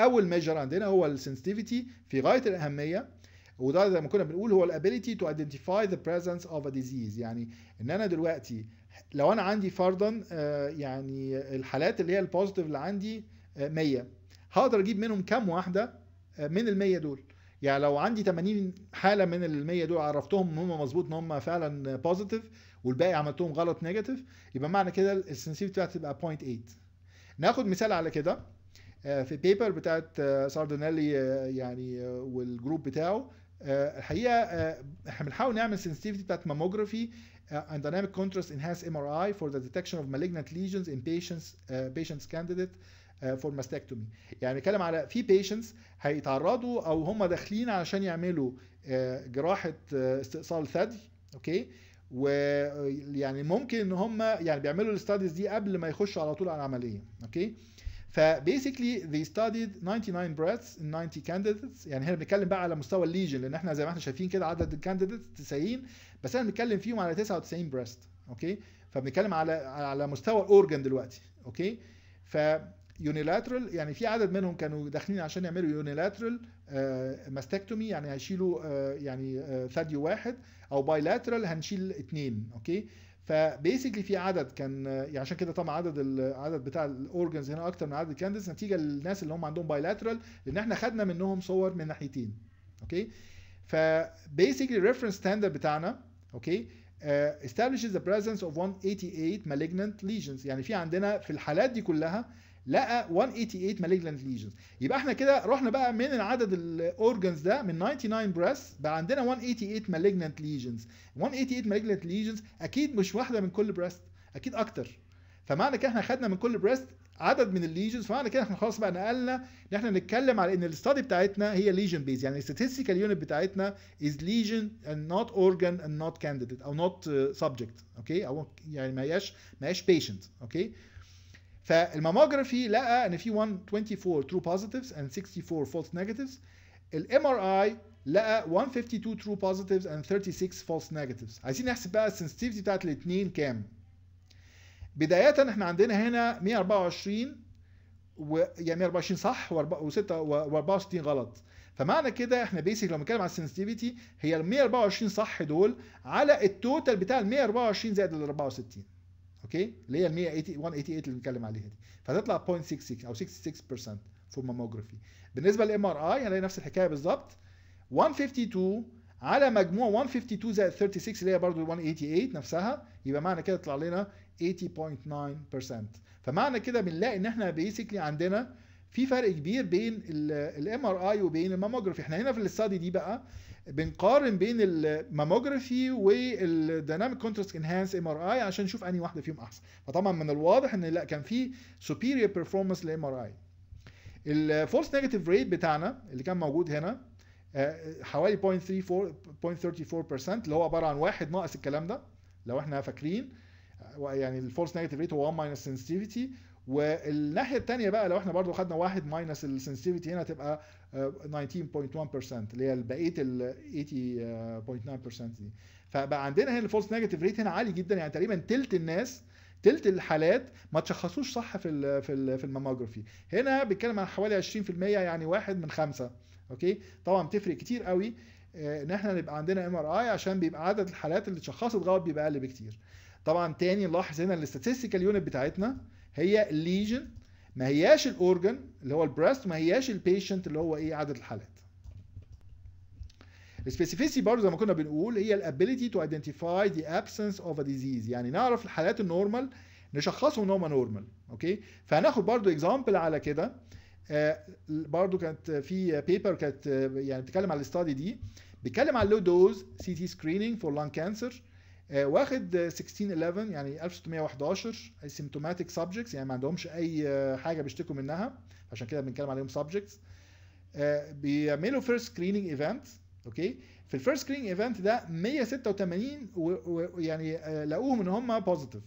اول ميجر عندنا هو السنسيتيفيتي في غايه الاهميه وده زي ما كنا بنقول هو الابيليتي تو ايدنتيفاي ذا بريزنس اوف ا ديزيز يعني ان انا دلوقتي لو انا عندي فرضا آه، يعني الحالات اللي هي البوزيتيف اللي عندي 100 آه، هقدر اجيب منهم كام واحده آه، من ال 100 دول يعني لو عندي 80 حاله من ال 100 دول عرفتهم ان هم مظبوط ان هم فعلا بوزيتيف والباقي عملتهم غلط نيجاتيف يبقى معنى كده السنسيف بتاعتي تبقى 0.8 ناخد مثال على كده في بيبر بتاعت ساردونالي يعني والجروب بتاعه الحقيقه احنا بنحاول نعمل سنسيتيفيتي بتاعت ماموجرافي uh, and dynamic contrast enhanced MRI for the detection of malignant lesions in patients uh, patients candidate uh, for mastectomy يعني بنتكلم على في patients هيتعرضوا او هم داخلين علشان يعملوا uh, جراحه uh, استئصال ثدي اوكي ويعني ممكن ان هم يعني بيعملوا الستاديز دي قبل ما يخشوا على طول على العمليه اوكي فبيسكلي they studied 99 breaths in 90 candidates يعني هنا بنتكلم بقى على مستوى الليجن لان احنا زي ما احنا شايفين كده عدد الكانديديتس 90 بس انا بنتكلم فيهم على 99 بريست اوكي فبنتكلم على على مستوى الاورجن دلوقتي اوكي ف يونيلاترال يعني في عدد منهم كانوا داخلين عشان يعملوا يونيلاترال آه، ماستكتومي يعني هيشيلوا آه، يعني آه، ثدي واحد او بايلاترال هنشيل اثنين اوكي فبيسكلي في عدد كان يعني عشان كده طبعا عدد العدد بتاع الاورجنز هنا اكتر من عدد الكانديدز نتيجه للناس اللي هم عندهم بايلاترال لان احنا خدنا منهم صور من ناحيتين اوكي فبيسكلي الريفرنس ستاندرد بتاعنا اوكي آه، establishes the presence of 188 malignant lesions يعني في عندنا في الحالات دي كلها لقى 188 malignant lesions يبقى احنا كده رحنا بقى من العدد الاورجنز ده من 99 بريس بقى عندنا 188 malignant lesions 188 malignant lesions اكيد مش واحده من كل بريست اكيد اكتر فمعنى كده احنا خدنا من كل بريست عدد من الليجنز فمعنى كده احنا خلاص بقى نقلنا ان احنا نتكلم على ان الاستادي بتاعتنا هي ليجن بيز يعني الستاتستيكال يونت بتاعتنا از ليجن اند نوت اورجن اند نوت كانديديت او نوت سبجكت اوكي او يعني ما هياش ما هياش بيشنت اوكي okay? فالماموجرافي لقى ان في 124 ترو بوزيتيفز اند 64 فولس نيجاتيفز الام ار اي لقى 152 ترو بوزيتيفز اند 36 فولس نيجاتيفز عايزين نحسب بقى السنسيتيفيتي بتاعت الاثنين كام بداية احنا عندنا هنا 124 و يعني 124 صح و6 و64 غلط فمعنى كده احنا بيسك لو بنتكلم على السنسيتيفيتي هي ال 124 صح دول على التوتال بتاع ال 124 زائد ال 64 اوكي اللي هي ال 188 اللي بنتكلم عليها دي فتطلع 0.66 او 66% فور الماموجرافي بالنسبه للام ار اي هنلاقي نفس الحكايه بالظبط 152 على مجموع 152 زائد 36 اللي هي برضه 188 نفسها يبقى معنى كده طلع لنا 80.9% فمعنى كده بنلاقي ان احنا بيسكلي عندنا في فرق كبير بين الام ار اي وبين الماموجرافي احنا هنا في الاستادي دي بقى بنقارن بين الماموجرافي والديناميك كونتراست انهانس ام ار اي عشان نشوف انهي واحده فيهم احسن فطبعا من الواضح ان لا كان في سوبيريور بيرفورمانس للام ار اي الفولس نيجاتيف ريت بتاعنا اللي كان موجود هنا آه، حوالي 0.34 0.34% اللي هو عباره عن واحد ناقص الكلام ده لو احنا فاكرين آه، يعني الفولس نيجاتيف ريت هو 1 ماينس سنسيتيفيتي والناحيه الثانيه بقى لو احنا برضو خدنا واحد ماينس السنسيتيفيتي هنا تبقى 19.1% آه، اللي هي بقيه ال 80.9% دي فبقى عندنا هنا الفولس نيجاتيف ريت هنا عالي جدا يعني تقريبا تلت الناس تلت الحالات ما تشخصوش صح في الـ في الـ في الماموجرافي هنا بيتكلم عن حوالي 20% يعني واحد من خمسة اوكي طبعا بتفرق كتير قوي آه، ان احنا نبقى عندنا ام ار اي عشان بيبقى عدد الحالات اللي اتشخصت غلط بيبقى اقل بكتير طبعا تاني نلاحظ هنا الاستاتستيكال يونت بتاعتنا هي الليجن ما هياش الاورجن اللي هو البريست وما هياش البيشنت اللي هو ايه عدد الحالات السبيسيفيسي برضه زي ما كنا بنقول هي الابيليتي تو ايدنتيفاي ذا ابسنس اوف ا ديزيز يعني نعرف الحالات النورمال نشخصهم ان هم نورمال اوكي فهناخد برضه اكزامبل على كده آه، برضه كانت في بيبر كانت آه، يعني بتتكلم على الاستادي دي بيتكلم على اللو دوز سي تي سكريننج فور لانج كانسر آه، واخد 1611 يعني 1611 اسيمتوماتيك سبجكتس يعني ما عندهمش اي آه، حاجه بيشتكوا منها عشان كده بنتكلم عليهم سبجكتس آه، بيعملوا فيرست سكريننج ايفنت اوكي في الفيرست سكريننج ايفنت ده 186 ويعني لقوهم ان هم بوزيتيف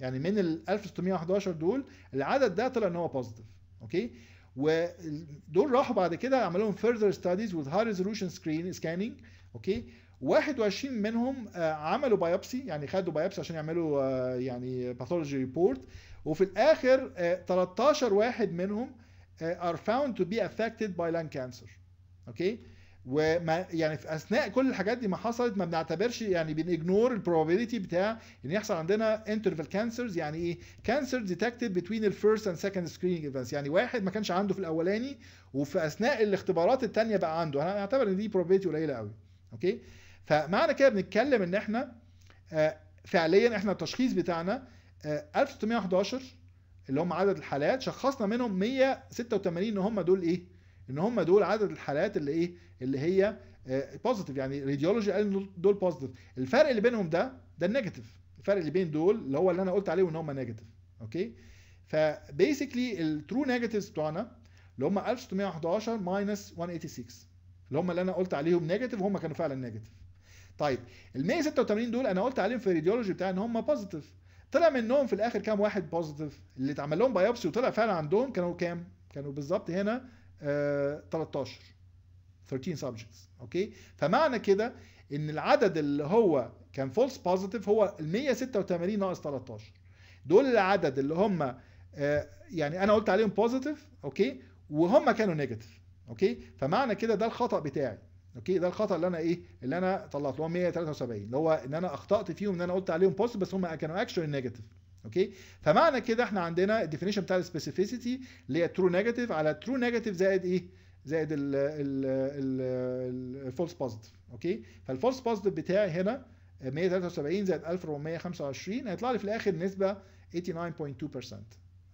يعني من ال 1611 دول العدد ده طلع ان هو بوزيتيف اوكي ودول راحوا بعد كده عملوا لهم فيرذر ستاديز وذ هاي ريزولوشن سكرين سكاننج اوكي 21 منهم آه، عملوا بايوبسي يعني خدوا بايوبسي عشان يعملوا آه، يعني باثولوجي ريبورت وفي الاخر 13 آه، واحد منهم ار فاوند تو بي افكتد باي لان كانسر اوكي وما يعني في اثناء كل الحاجات دي ما حصلت ما بنعتبرش يعني بنجنور البروبابيلتي بتاع ان يحصل عندنا انترفال كانسرز يعني ايه كانسر ديتكتد بتوين الفيرست اند سكند سكريننج ايفنتس يعني واحد ما كانش عنده في الاولاني وفي اثناء الاختبارات الثانيه بقى عنده انا اعتبر ان دي بروبابيلتي قليله قوي اوكي فمعنى كده بنتكلم ان احنا آه، فعليا احنا التشخيص بتاعنا 1611 آه، اللي هم عدد الحالات شخصنا منهم 186 ان هم دول ايه؟ ان هم دول عدد الحالات اللي ايه؟ اللي هي بوزيتيف آه، يعني راديولوجي قال دول بوزيتيف الفرق اللي بينهم ده ده النيجاتيف الفرق اللي بين دول اللي هو اللي انا قلت عليه ان هم نيجاتيف اوكي فبيسكلي الترو نيجاتيفز بتوعنا اللي هم 1611 ماينس 186 اللي هم اللي انا قلت عليهم نيجاتيف وهم كانوا فعلا نيجاتيف طيب ال 186 دول انا قلت عليهم في الراديولوجي بتاعي ان هم بوزيتيف طلع منهم في الاخر كام واحد بوزيتيف اللي اتعمل لهم بايوبسي وطلع فعلا عندهم كانوا كام؟ كانوا بالظبط هنا آه 13 13 سبجكتس اوكي فمعنى كده ان العدد اللي هو كان فولس بوزيتيف هو ال 186 ناقص 13 دول العدد اللي هم آه يعني انا قلت عليهم بوزيتيف اوكي وهم كانوا نيجاتيف اوكي فمعنى كده ده الخطا بتاعي اوكي ده الخطا اللي انا ايه اللي انا طلعته اللي هو 173 اللي هو ان انا اخطات فيهم ان انا قلت عليهم بوست بس هم كانوا اكشولي نيجاتيف اوكي فمعنى كده احنا عندنا الديفينيشن بتاع السبيسيفيسيتي اللي هي ترو نيجاتيف على ترو نيجاتيف زائد ايه زائد ال ال ال الفولس بوزيتيف اوكي فالفولس بوزيتيف بتاعي هنا 173 زائد 1425 هيطلع لي في الاخر نسبه 89.2%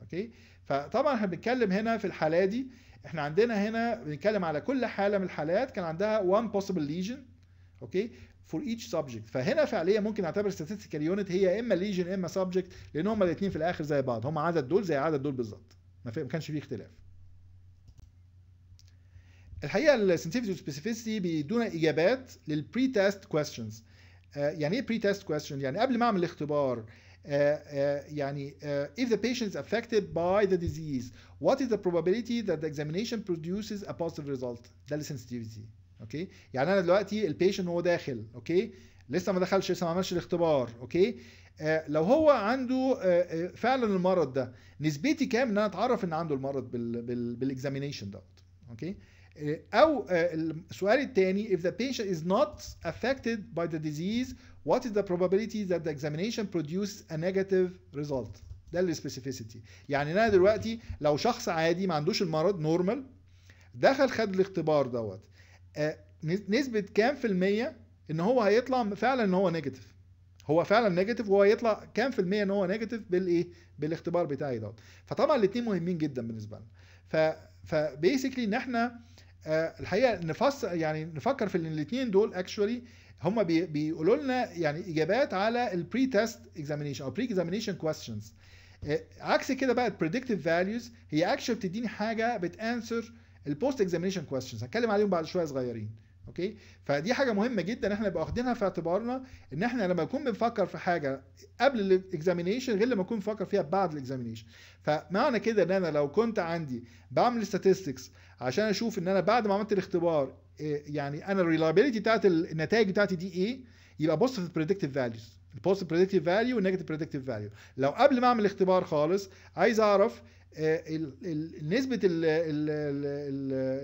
اوكي فطبعا احنا بنتكلم هنا في الحاله دي احنا عندنا هنا بنتكلم على كل حاله من الحالات كان عندها one possible lesion اوكي فور ايتش سبجكت فهنا فعليا ممكن نعتبر statistical unit هي اما ليجن اما سبجكت لان هما الاثنين في الاخر زي بعض هما عدد دول زي عدد دول بالظبط ما, كانش فيه اختلاف الحقيقه السنسيفيتي والسبيسيفيسيتي بيدونا اجابات للبري تيست كويستشنز يعني ايه بري تيست كويستشن يعني قبل ما اعمل الاختبار آه، آه، يعني آه، if the patient is affected by the disease what is the probability that the examination produces a positive result ده اللي sensitivity اوكي يعني انا دلوقتي البيشنت هو داخل اوكي لسه ما دخلش لسه ما عملش الاختبار اوكي آه لو هو عنده آه فعلا المرض ده نسبتي كام ان انا اتعرف ان عنده المرض examination دوت اوكي آه، او آه، السؤال الثاني if the patient is not affected by the disease what is the probability that the examination produces a negative result ده السبيسيفيسيتي يعني انا دلوقتي لو شخص عادي ما عندوش المرض نورمال دخل خد الاختبار دوت آه، نسبة كام في المية ان هو هيطلع فعلا ان هو نيجاتيف هو فعلا نيجاتيف وهو هيطلع كام في المية ان هو نيجاتيف بالايه بالاختبار بتاعي دوت فطبعا الاتنين مهمين جدا بالنسبة لنا فبيسكلي ان احنا آه، الحقيقه نفسر يعني نفكر في ان الاثنين دول اكشولي هم بي بيقولوا لنا يعني اجابات على البري تيست اكزامينيشن او بري اكزامينيشن كويستشنز عكس كده بقى البريدكتيف فاليوز هي اكشولي بتديني حاجه بتانسر البوست اكزامينيشن كويستشنز هتكلم عليهم بعد شويه صغيرين اوكي فدي حاجه مهمه جدا احنا نبقى واخدينها في اعتبارنا ان احنا لما نكون بنفكر في حاجه قبل الاكزامينيشن غير لما نكون بنفكر فيها بعد الاكزامينيشن فمعنى كده ان انا لو كنت عندي بعمل statistics عشان اشوف ان انا بعد ما عملت الاختبار إيه، يعني انا الريلابيلتي بتاعت النتائج بتاعتي دي ايه يبقى بص في البريدكتيف فاليوز البوست بريدكتيف فاليو والنيجاتيف بريدكتيف فاليو لو قبل ما اعمل الاختبار خالص عايز اعرف آه، نسبة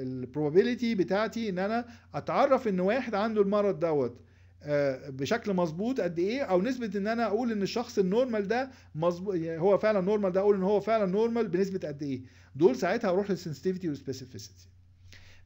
البروبابيلتي بتاعتي ان انا اتعرف ان واحد عنده المرض دوت آه، بشكل مظبوط قد ايه او نسبه ان انا اقول ان الشخص النورمال ده مظبوط يعني هو فعلا نورمال ده اقول ان هو فعلا نورمال بنسبه قد ايه دول ساعتها اروح للسنسيتيفيتي والسبيسيفيسيتي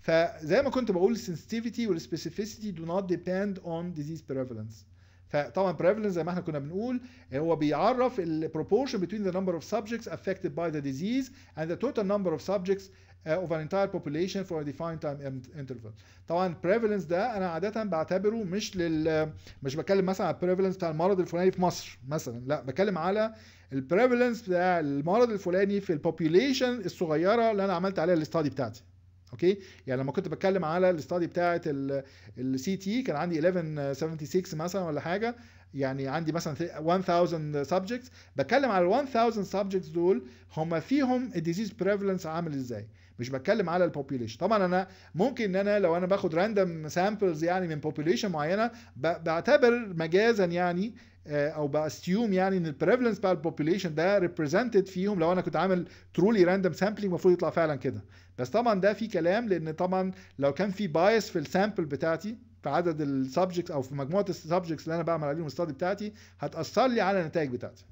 فزي ما كنت بقول السنسيتيفيتي والسبيسيفيسيتي دو نوت ديبند اون ديزيز بريفالنس فطبعا بريفالنس زي ما احنا كنا بنقول هو بيعرف البروبورشن بين ذا the number of subjects affected by the disease and the total number of subjects آه، of an entire population for a defined time interval طبعا prevalence ده انا عاده بعتبره مش لل مش بتكلم مثلا على prevalence بتاع المرض الفلاني في مصر مثلا لا بتكلم على prevalence بتاع المرض الفلاني في population الصغيره اللي انا عملت عليها الاستادي بتاعتي اوكي يعني لما كنت بتكلم على الاستادي بتاعت السي تي كان عندي 1176 مثلا ولا حاجه يعني عندي مثلا 1000 سبجكتس بتكلم على ال 1000 سبجكتس دول هم فيهم الديزيز بريفلنس عامل ازاي مش بتكلم على البوبيوليشن طبعا انا ممكن ان انا لو انا باخد راندم سامبلز يعني من بوبيوليشن معينه بعتبر مجازا يعني آه، او باستيوم يعني ان البريفلنس بتاع البوبيوليشن ده ريبريزنتد فيهم لو انا كنت عامل ترولي راندم سامبلينج المفروض يطلع فعلا كده بس طبعا ده في كلام لان طبعا لو كان في بايس في السامبل بتاعتي في عدد السبجكتس او في مجموعه السبجكتس اللي انا بعمل عليهم الاستادي بتاعتي هتاثر لي على النتائج بتاعتي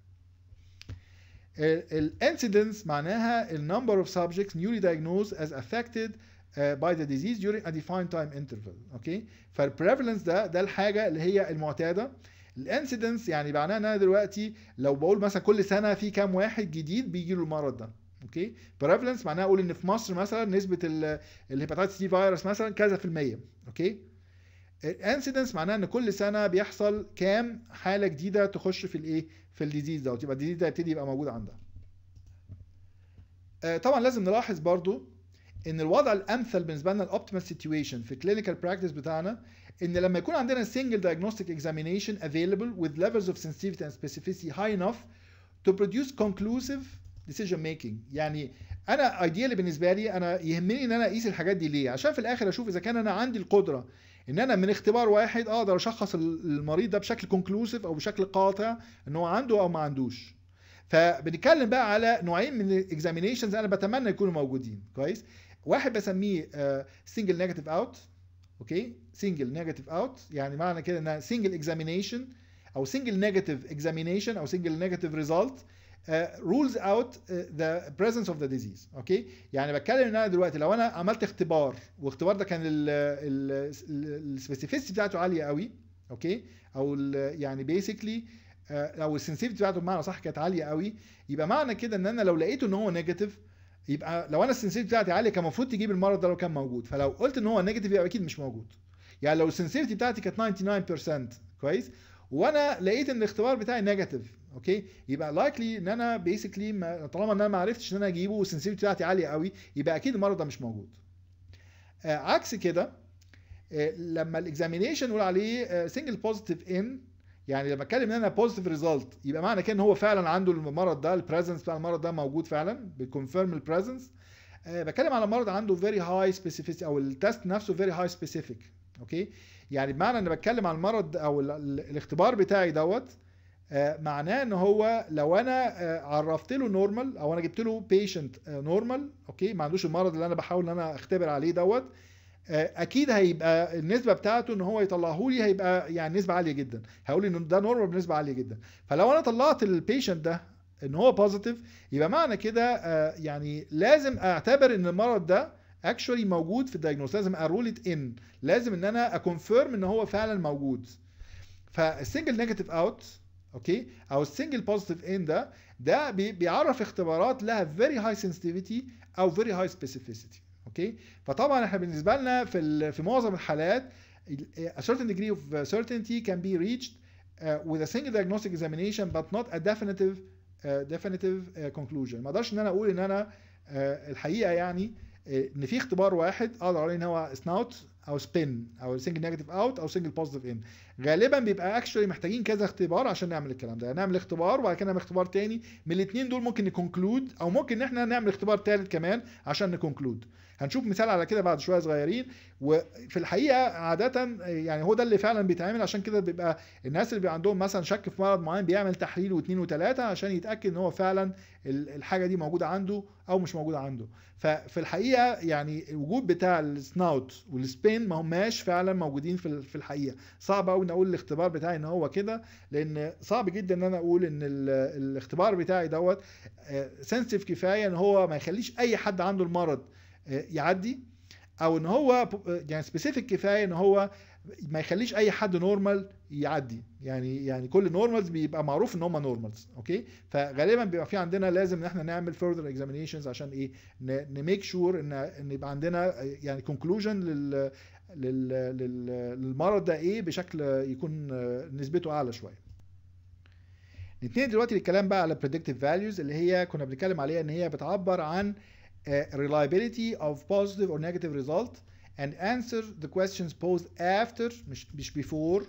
الانسيدنس معناها النمبر اوف سبجكتس نيولي دايجنوز از افكتد باي ذا ديزيز during ا defined تايم انترفال اوكي فالبريفالنس ده ده الحاجه اللي هي المعتاده الانسيدنس يعني معناها ان انا دلوقتي لو بقول مثلا كل سنه في كام واحد جديد بيجي له المرض ده اوكي بريفالنس معناها اقول ان في مصر مثلا نسبه الهيباتيتس سي فيروس مثلا كذا في المية اوكي الانسيدنس معناها ان كل سنه بيحصل كام حاله جديده تخش في الايه في الديزيز ده وتبقى الديزيز ده يبتدي يبقى موجود عندها آه، طبعا لازم نلاحظ برضو ان الوضع الامثل بالنسبه لنا الاوبتيمال سيتويشن في كلينيكال براكتس بتاعنا ان لما يكون عندنا سنجل دايجنوستيك اكزامينيشن افيلبل وذ ليفلز اوف سنسيفيتي اند specificity هاي انف تو برودوس كونكلوسيف ديسيجن ميكينج يعني انا ايديالي بالنسبه لي انا يهمني ان انا اقيس الحاجات دي ليه عشان في الاخر اشوف اذا كان انا عندي القدره ان انا من اختبار واحد اقدر اشخص المريض ده بشكل كونكلوسيف او بشكل قاطع ان هو عنده او ما عندوش فبنتكلم بقى على نوعين من الاكزامينيشنز انا بتمنى يكونوا موجودين كويس واحد بسميه سنجل نيجاتيف اوت اوكي سنجل نيجاتيف اوت يعني معنى كده انها سنجل اكزامينيشن او سنجل نيجاتيف اكزامينيشن او سنجل نيجاتيف ريزلت Uh, rules out uh, the presence of the disease اوكي يعني بتكلم ان انا دلوقتي لو انا عملت اختبار والاختبار ده كان السبيسيفيستي بتاعته عاليه قوي اوكي او يعني بيسكلي او السنسيفيتي بتاعته بمعنى صح كانت عاليه قوي يبقى معنى كده ان انا لو لقيته ان هو نيجاتيف يبقى لو انا السنسيفيتي بتاعتي عاليه كان المفروض تجيب المرض ده لو كان موجود فلو قلت ان هو نيجاتيف يبقى اكيد مش موجود يعني لو السنسيفيتي بتاعتي كانت 99% كويس وانا لقيت ان الاختبار بتاعي نيجاتيف اوكي يبقى لايكلي ان انا بيسكلي طالما ان انا ما عرفتش ان انا اجيبه والسنسيتي بتاعتي عاليه قوي يبقى اكيد المرض ده مش موجود آه عكس كده آه لما الاكزامينيشن نقول عليه سنجل بوزيتيف ان يعني لما اتكلم ان انا بوزيتيف ريزلت يبقى معنى كده ان هو فعلا عنده المرض ده البريزنس بتاع المرض ده موجود فعلا بيكونفيرم البريزنس أه بتكلم على مرض عنده فيري هاي سبيسيفيك او التست نفسه فيري هاي سبيسيفيك اوكي يعني بمعنى ان بتكلم عن المرض او الاختبار بتاعي دوت آه، معناه ان هو لو انا آه، عرفت له نورمال او انا جبت له بيشنت نورمال آه، اوكي ما عندوش المرض اللي انا بحاول ان انا اختبر عليه دوت اكيد هيبقى النسبه بتاعته ان هو يطلعه لي هيبقى يعني نسبه عاليه جدا هقول ان ده نورمال بنسبه عاليه جدا فلو انا طلعت البيشنت ده ان هو بوزيتيف يبقى معنى كده يعني لازم اعتبر ان المرض ده اكشولي موجود في الدايجنوست لازم ارول ان لازم ان انا اكونفيرم ان هو فعلا موجود فالسنجل نيجاتيف اوت اوكي او السنجل بوزيتيف ان ده ده بيعرف اختبارات لها فيري هاي سنسيتيفيتي او فيري هاي سبيسيفيسيتي اوكي فطبعا احنا بالنسبه لنا في في معظم الحالات a certain degree of certainty can be reached uh, with a single diagnostic examination but not a definitive uh, definitive uh, conclusion ما اقدرش ان انا اقول ان انا uh, الحقيقه يعني uh, ان في اختبار واحد اقدر عليه ان هو سناوت او سبين او سنجل نيجاتيف اوت او سنجل بوزيتيف ان غالبا بيبقى اكشولي محتاجين كذا اختبار عشان نعمل الكلام ده يعني نعمل اختبار وبعد كده نعمل اختبار تاني من الاثنين دول ممكن نكونكلود او ممكن ان احنا نعمل اختبار ثالث كمان عشان نكونكلود هنشوف مثال على كده بعد شويه صغيرين وفي الحقيقه عاده يعني هو ده اللي فعلا بيتعمل عشان كده بيبقى الناس اللي بيبقى عندهم مثلا شك في مرض معين بيعمل تحليل واثنين وثلاثه عشان يتاكد ان هو فعلا الحاجه دي موجوده عنده او مش موجوده عنده ففي الحقيقه يعني الوجود بتاع السناوت والسبين ما هماش فعلا موجودين في الحقيقه صعب قوي ممكن اقول الاختبار بتاعي ان هو كده لان صعب جدا ان انا اقول ان الاختبار بتاعي دوت سنسيف آه، كفايه ان هو ما يخليش اي حد عنده المرض آه، يعدي او ان هو آه، يعني سبيسيفيك كفايه ان هو ما يخليش اي حد نورمال يعدي يعني يعني كل نورمالز بيبقى معروف ان هم نورمالز اوكي فغالبا بيبقى في عندنا لازم ان احنا نعمل فيرذر اكزامينيشنز عشان ايه نميك شور ان ان يبقى عندنا يعني كونكلوجن لل للمرض ده ايه بشكل يكون نسبته اعلى شويه نتنين دلوقتي للكلام بقى على predictive values اللي هي كنا بنتكلم عليها ان هي بتعبر عن reliability of positive or negative result and answer the questions posed after مش مش before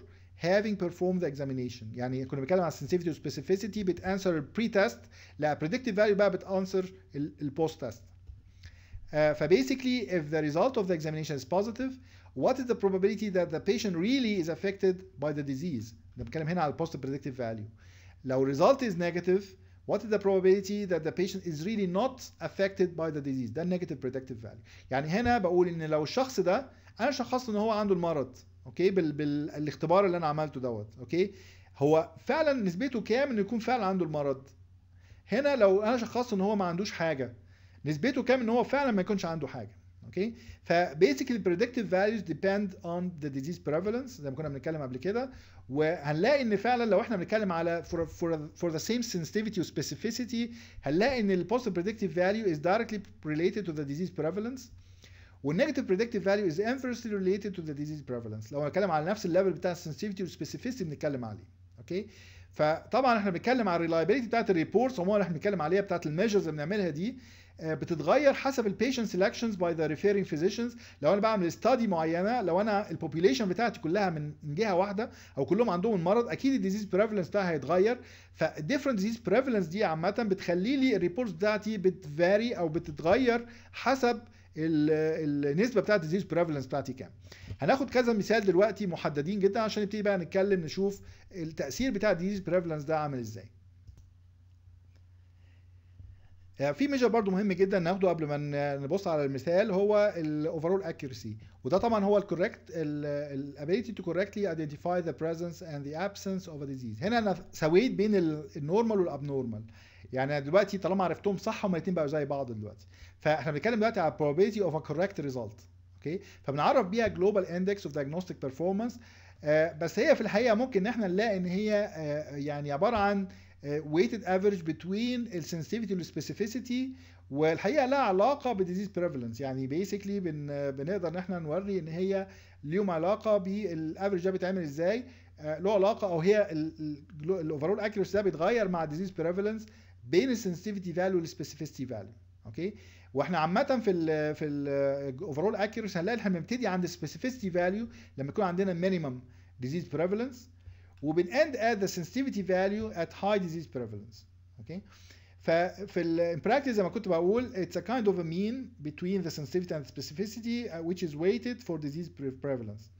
having performed the examination يعني كنا بنتكلم على sensitivity و specificity answer pre-test لا predictive value بقى بتانسر post-test Uh, basically, if the result of the examination is positive what is the probability that the patient really is affected by the disease ده بتكلم هنا على positive predictive value لو result is negative what is the probability that the patient is really not affected by the disease ده negative predictive value يعني هنا بقول ان لو الشخص ده انا شخصت ان هو عنده المرض اوكي بال... بالاختبار اللي انا عملته دوت اوكي هو فعلا نسبته كام انه يكون فعلا عنده المرض هنا لو انا شخصت ان هو ما عندوش حاجه نسبته كام ان هو فعلا ما يكونش عنده حاجه اوكي فبيسكلي البريدكتيف فاليوز ديبند اون ذا ديزيز بريفالنس زي ما كنا بنتكلم قبل كده وهنلاقي ان فعلا لو احنا بنتكلم على فور فور فور ذا سيم سنسيتيفيتي وسبيسيفيسيتي هنلاقي ان البوزيتيف بريدكتيف فاليو از دايركتلي ريليتد تو ذا ديزيز بريفالنس والنيجاتيف بريدكتيف فاليو از انفرسلي ريليتد تو ذا ديزيز بريفالنس لو هنتكلم على نفس الليفل بتاع السنسيتيفيتي والسبيسيفيسيتي بنتكلم عليه اوكي فطبعا احنا بنتكلم على الريلايبيليتي بتاعت الريبورتس عموما احنا بنتكلم عليها بتاعت الميجرز اللي بنعملها دي آه، بتتغير حسب البيشنت سيلكشنز باي ذا ريفيرنج فيزيشنز لو انا بعمل استادي معينه لو انا البوبيليشن بتاعتي كلها من جهه واحده او كلهم عندهم المرض اكيد الديزيز بريفلنس بتاعها هيتغير فالديفرنت ديزيز بريفلنس دي عامه بتخلي لي الريبورتس بتاعتي بتفاري او بتتغير حسب النسبه بتاعت الديزيز بريفلنس بتاعتي كام هناخد كذا مثال دلوقتي محددين جدا عشان نبتدي بقى نتكلم نشوف التاثير بتاع الديزيز بريفلنس ده عامل ازاي آه، في ميجر برضو مهم جدا ناخده قبل ما نبص على المثال هو الاوفرول اكيورسي وده طبعا هو الكوركت الابيليتي تو كوركتلي ايدنتيفاي ذا بريزنس اند ذا ابسنس اوف ديزيز هنا انا سويت بين النورمال والابنورمال يعني دلوقتي طالما عرفتهم صح هما الاثنين بقوا زي بعض دلوقتي فاحنا بنتكلم دلوقتي على probability of a correct result اوكي فبنعرف بيها جلوبال اندكس اوف دايجنوستيك بيرفورمانس بس هي في الحقيقه ممكن ان احنا نلاقي ان هي آه يعني عباره عن ويتد افريج بتوين السنسيفيتي والسبيسيفيسيتي والحقيقه لها علاقه بالديزيز بريفلنس يعني بيسكلي بن بنقدر ان احنا نوري ان هي ليهم علاقه بالافريج ده بيتعمل ازاي آه، له علاقه او هي الاوفرول اكيورسي ده بيتغير مع الديزيز بريفلنس بين السنسيفيتي فاليو والسبيسيفيسيتي فاليو اوكي واحنا عامه في الـ في الاوفرول اكيورسي هنلاقي احنا بنبتدي عند السبيسيفيسيتي فاليو لما يكون عندنا مينيمم ديزيز بريفلنس وبن end at the sensitivity value at high disease prevalence اوكي؟ ففي الـ in practice زي ما كنت بقول it's a kind of a mean between the sensitivity and the specificity which is weighted for disease prevalence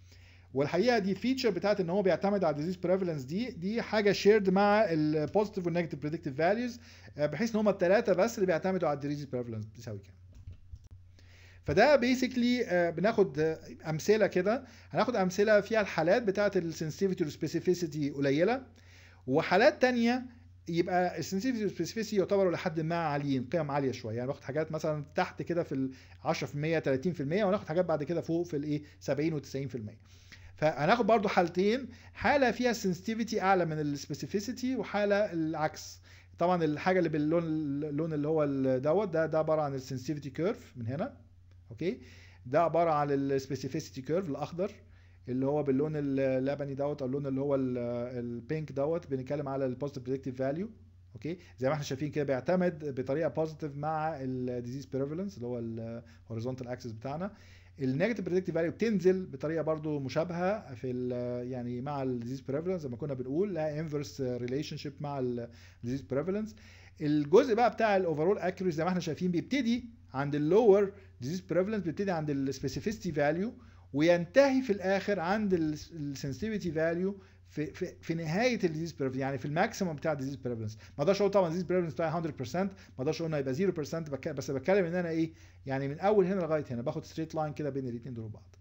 والحقيقه دي الفيتشر بتاعت ان هو بيعتمد على disease prevalence دي دي حاجه شيرد مع positive والنيجاتيف predictive values بحيث ان هم الثلاثه بس اللي بيعتمدوا على disease prevalence بيساوي كام فده بيسكلي آه، بناخد امثله كده هناخد امثله فيها الحالات بتاعه السنسيفيتي والسبيسيفيسيتي قليله وحالات تانية يبقى السنسيفيتي والسبيسيفيسيتي يعتبروا لحد ما عاليين قيم عاليه شويه يعني باخد حاجات مثلا تحت كده في ال 10% 30% وناخد حاجات بعد كده فوق في الايه 70 و90% فهناخد برضو حالتين حاله فيها السنسيفيتي اعلى من السبيسيفيسيتي وحاله العكس طبعا الحاجه اللي باللون اللون اللي هو دوت ده ده عباره عن السنسيفيتي كيرف من هنا اوكي ده عباره عن السبيسيفيسيتي كيرف الاخضر اللي هو باللون اللبني دوت او اللون اللي هو البينك دوت بنتكلم على البوزيتيف بريدكتيف فاليو اوكي زي ما احنا شايفين كده بيعتمد بطريقه بوزيتيف مع الديزيز بريفالنس اللي هو الهوريزونتال اكسس بتاعنا النيجاتيف بريدكتيف فاليو بتنزل بطريقه برضو مشابهه في يعني مع الديزيز بريفالنس زي ما كنا بنقول لها انفرس ريليشن شيب مع الديزيز بريفالنس الجزء بقى بتاع الاوفرول اكيوريسي زي ما احنا شايفين بيبتدي عند اللور disease prevalence بيبتدي عند specificity فاليو وينتهي في الاخر عند sensitivity فاليو في في في نهايه disease prevalence يعني في الماكسيموم بتاع disease prevalence ما اقدرش اقول طبعا disease prevalence بتاعي 100% ما اقدرش اقول انه هيبقى 0% بس بتكلم ان انا ايه يعني من اول هنا لغايه هنا باخد ستريت لاين كده بين الاثنين دول وبعض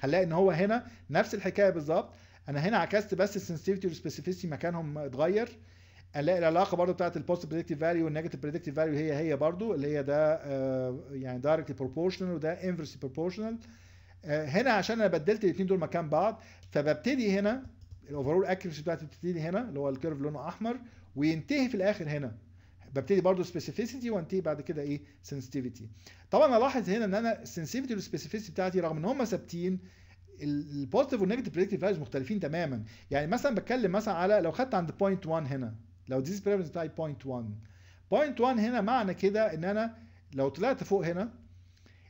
هنلاقي ان هو هنا نفس الحكايه بالظبط انا هنا عكست بس وال specificity مكانهم اتغير هنلاقي العلاقه برضو بتاعت البوست بريدكتيف فاليو والنيجاتيف بريدكتيف فاليو هي هي برضو اللي هي ده آه، يعني دايركتلي بروبورشنال وده انفرسي آه، بروبورشنال هنا عشان انا بدلت الاثنين دول مكان بعض فببتدي هنا الاوفرول اكيرسي بتاعتي بتبتدي هنا اللي هو الكيرف لونه احمر وينتهي في الاخر هنا ببتدي برضو سبيسيفيسيتي وانتهي بعد كده ايه سنسيتيفيتي طبعا الاحظ هنا ان انا السنسيفيتي والسبيسيفيسيتي بتاعتي رغم ان هم ثابتين البوزيتيف والنيجاتيف بريدكتيف فاليوز مختلفين تماما يعني مثلا بتكلم مثلا على لو خدت عند بوينت 1 هنا لو ديزيز بريفرنس بتاعي 0.1 0.1 هنا معنى كده ان انا لو طلعت فوق هنا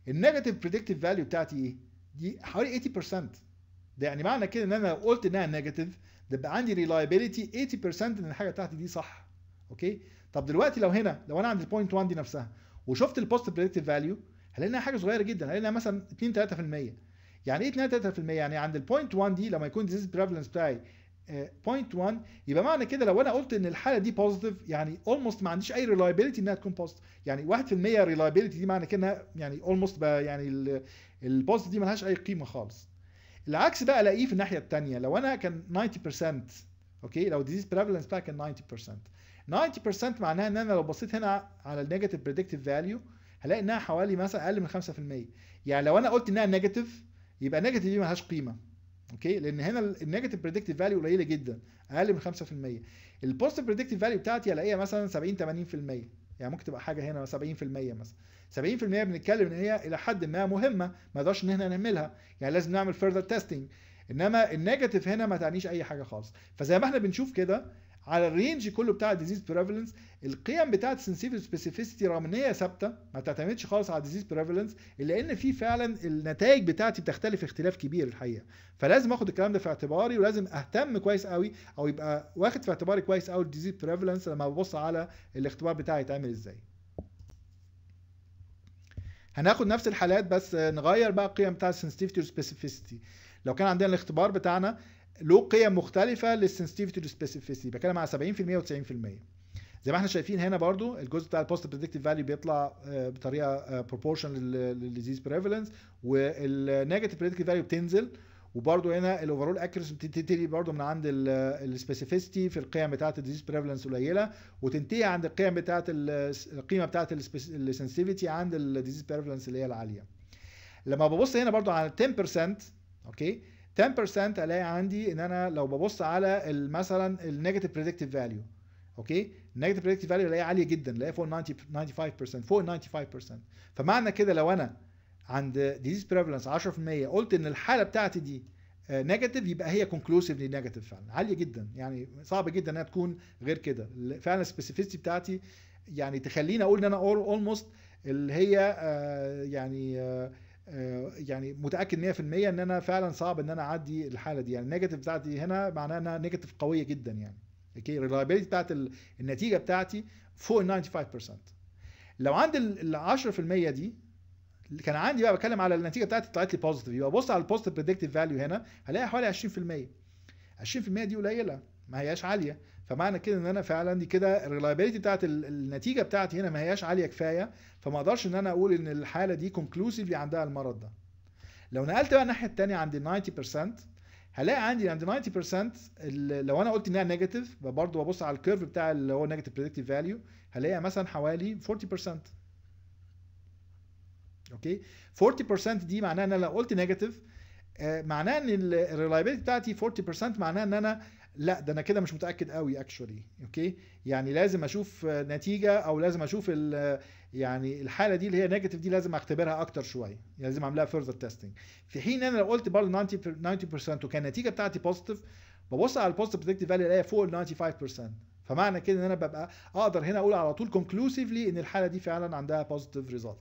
النيجاتيف بريدكتيف فاليو بتاعتي ايه؟ دي حوالي 80% ده يعني معنى كده ان انا لو قلت انها نيجاتيف ده بقى عندي ريلايبيليتي 80% ان الحاجه بتاعتي دي صح اوكي طب دلوقتي لو هنا لو انا عند البوينت 1 دي نفسها وشفت البوست بريدكتيف فاليو هلاقي انها حاجه صغيره جدا هلاقي انها مثلا 2 3% يعني ايه 2 3% يعني عند البوينت 1 دي لما يكون ديزيز بريفلنس بتاعي بوينت 1 يبقى معنى كده لو انا قلت ان الحاله دي بوزيتيف يعني اولموست ما عنديش اي ريلايبيلتي انها تكون بوزيتيف يعني 1% ريلايبيلتي دي معنى كده انها يعني اولموست يعني البوزيتيف دي ملهاش اي قيمه خالص العكس بقى الاقيه في الناحيه الثانيه لو انا كان 90% اوكي لو ديزيز بريفالنس بتاعك كان 90% 90% معناها ان انا لو بصيت هنا على النيجاتيف بريدكتيف فاليو هلاقي انها حوالي مثلا اقل من 5% يعني لو انا قلت انها نيجاتيف يبقى نيجاتيف دي ملهاش قيمه اوكي لان هنا النيجاتيف بريدكتيف فاليو قليله جدا اقل من 5% البوزيتيف بريدكتيف فاليو بتاعتي الاقيها مثلا 70 80% يعني ممكن تبقى حاجه هنا 70% مثلا 70% بنتكلم ان هي الى حد ما مهمه ما نقدرش ان احنا نعملها يعني لازم نعمل فيرذر تيستنج انما النيجاتيف هنا ما تعنيش اي حاجه خالص فزي ما احنا بنشوف كده على الرينج كله بتاع الديزيز بريفالنس القيم بتاعه السنسيفيتي سبيسيفيستي رغم ان هي ثابته ما تعتمدش خالص على الديزيز بريفالنس الا ان في فعلا النتائج بتاعتي بتختلف اختلاف كبير الحقيقه فلازم اخد الكلام ده في اعتباري ولازم اهتم كويس قوي او يبقى واخد في اعتباري كويس قوي الديزيز بريفالنس لما ببص على الاختبار بتاعي يتعمل ازاي هناخد نفس الحالات بس نغير بقى القيم بتاع السنسيتيفيتي والسبيسيفيسيتي لو كان عندنا الاختبار بتاعنا له قيم مختلفه للسنسيتيفيتي والسبيسيفيسيتي بتكلم على 70% و90% زي ما احنا شايفين هنا برضو الجزء بتاع البوست بريدكتيف فاليو بيطلع آه، بطريقه بروبورشن للديزيز بريفالنس والنيجاتيف بريدكتيف فاليو بتنزل وبرضو هنا الاوفرول اكيرسي بتبتدي برضو من عند السبيسيفيتي في القيم بتاعه الديزيز بريفالنس قليله وتنتهي عند القيم بتاعه القيمه بتاعه السنسيتيفيتي عند الديزيز بريفالنس اللي هي العاليه لما ببص هنا برضو على 10% اوكي 10% الاقي عندي ان انا لو ببص على مثلا النيجاتيف بريدكتيف فاليو اوكي النيجاتيف بريدكتيف فاليو الاقيها عاليه جدا الاقيها فوق 90 95% فوق 95% فمعنى كده لو انا عند ديزيز بريفلنس 10% قلت ان الحاله بتاعتي دي نيجاتيف آه، يبقى هي كونكلوسيفلي نيجاتيف فعلا عاليه جدا يعني صعب جدا انها تكون غير كده فعلا السبيسيفيستي بتاعتي يعني تخليني اقول ان انا اولموست اللي هي آه، يعني آه، آه، يعني متاكد 100% ان انا فعلا صعب ان انا اعدي الحاله دي يعني النيجاتيف بتاعتي هنا معناها انها نيجاتيف قويه جدا يعني اوكي الريلايبيلتي بتاعت النتيجه بتاعتي فوق 95% لو عندي ال 10% دي كان عندي بقى بتكلم على النتيجه بتاعتي طلعت لي بوزيتيف يبقى بص على البوزيتيف بريدكتيف فاليو هنا هلاقي حوالي 20% 20% دي قليله ما هياش عاليه فمعنى كده ان انا فعلا دي كده الريلايبيليتي بتاعت النتيجه بتاعتي هنا ما هياش عاليه كفايه فما اقدرش ان انا اقول ان الحاله دي كونكلوسيفلي عندها المرض ده لو نقلت بقى الناحيه الثانيه عند 90% هلاقي عندي عند 90% لو انا قلت انها نيجاتيف برضه ببص على الكيرف بتاع اللي هو نيجاتيف بريدكتيف فاليو هلاقيها مثلا حوالي 40% اوكي 40% دي معناها ان انا لو قلت نيجاتيف آه، معناه ان الريلايبيلتي بتاعتي 40% معناها ان انا لا ده انا كده مش متاكد قوي اكشولي اوكي يعني لازم اشوف نتيجه او لازم اشوف يعني الحاله دي اللي هي نيجاتيف دي لازم اختبرها اكتر شويه لازم اعملها فيرذر تيستنج في حين انا لو قلت برضه 90 90% وكان النتيجه بتاعتي بوزيتيف ببص على البوزيتيف بريدكتيف فاليو الاقيها فوق ال 95% فمعنى كده ان انا ببقى اقدر هنا اقول على طول كونكلوسيفلي ان الحاله دي فعلا عندها بوزيتيف ريزلت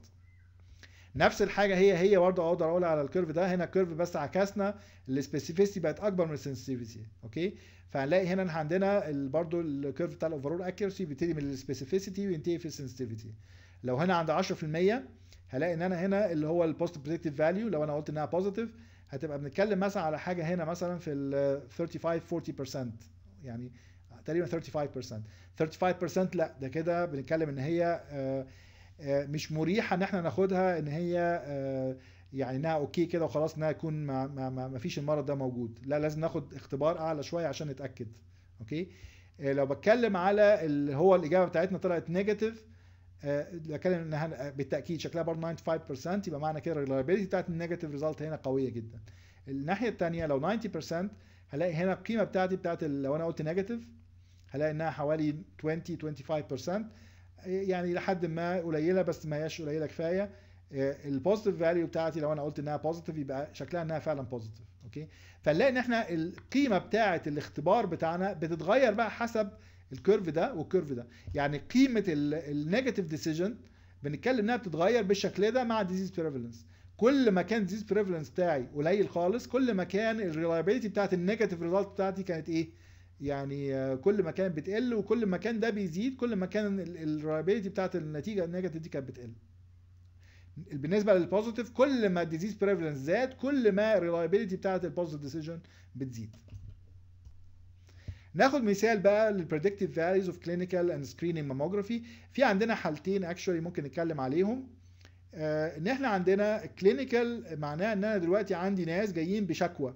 نفس الحاجه هي هي برضه اقدر اقولها على الكيرف ده هنا الكيرف بس عكسنا السبيسيفيستي بقت اكبر من السنسيفيتي اوكي فهنلاقي هنا عندنا برضه الكيرف بتاع الاوفرول اكيرسي بيبتدي من السبيسيفيستي وينتهي في السنسيتيفيتي لو هنا عند 10% هلاقي ان انا هنا اللي هو البوست بريدكتيف فاليو لو انا قلت انها بوزيتيف هتبقى بنتكلم مثلا على حاجه هنا مثلا في ال 35 40% يعني تقريبا 35% 35% لا ده كده بنتكلم ان هي آه، آه، مش مريحه ان احنا ناخدها ان هي آه، يعني انها اوكي كده وخلاص انها يكون ما, ما, ما, فيش المرض ده موجود لا لازم ناخد اختبار اعلى شويه عشان نتاكد اوكي آه، لو بتكلم على اللي هو الاجابه بتاعتنا طلعت نيجاتيف بتكلم انها بالتاكيد شكلها برضه 95% يبقى معنى كده الريلابيلتي بتاعت النيجاتيف ريزلت هنا قويه جدا الناحيه الثانيه لو 90% هلاقي هنا القيمه بتاعتي بتاعت لو انا قلت نيجاتيف هلاقي انها حوالي 20 25% يعني لحد ما قليله بس ما هياش قليله كفايه آه، البوزيتيف فاليو بتاعتي لو انا قلت انها بوزيتيف يبقى شكلها انها فعلا بوزيتيف اوكي فنلاقي ان احنا القيمه بتاعه الاختبار بتاعنا بتتغير بقى حسب الكيرف ده والكيرف ده يعني قيمه النيجاتيف ديسيجن بنتكلم انها بتتغير بالشكل ده مع ديزيز بريفالنس كل ما كان ديزيز بريفالنس بتاعي قليل خالص كل ما كان الريلايبيلتي بتاعت النيجاتيف ريزلت بتاعتي كانت ايه يعني آه، كل ما كانت بتقل وكل ما كان ده بيزيد كل ما كان الريبيتي بتاعت النتيجه النيجاتيف دي كانت بتقل بالنسبه للبوزيتيف كل ما الديزيز بريفلنس زاد كل ما الريلايبيلتي بتاعت البوزيتيف ديسيجن بتزيد ناخد مثال بقى للبريدكتيف فاليوز اوف كلينيكال اند سكريننج ماموجرافي في عندنا حالتين اكشولي ممكن نتكلم عليهم آه ان احنا عندنا كلينيكال معناه ان انا دلوقتي عندي ناس جايين بشكوى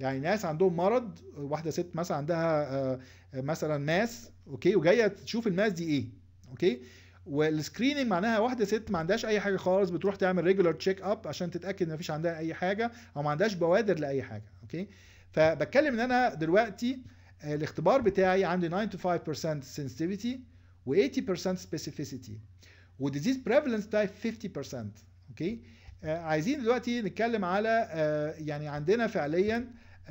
يعني ناس عندهم مرض واحده ست مثلا عندها آه، مثلا ماس اوكي وجايه تشوف الماس دي ايه اوكي والسكريننج معناها واحده ست ما عندهاش اي حاجه خالص بتروح تعمل ريجولار تشيك اب عشان تتاكد ان مفيش عندها اي حاجه او ما عندهاش بوادر لاي حاجه اوكي فبتكلم ان انا دلوقتي آه، الاختبار بتاعي عندي 95% sensitivity و 80% specificity والديزيز بريفالنس بتاعي 50% اوكي آه، عايزين دلوقتي نتكلم على يعني عندنا فعليا 4750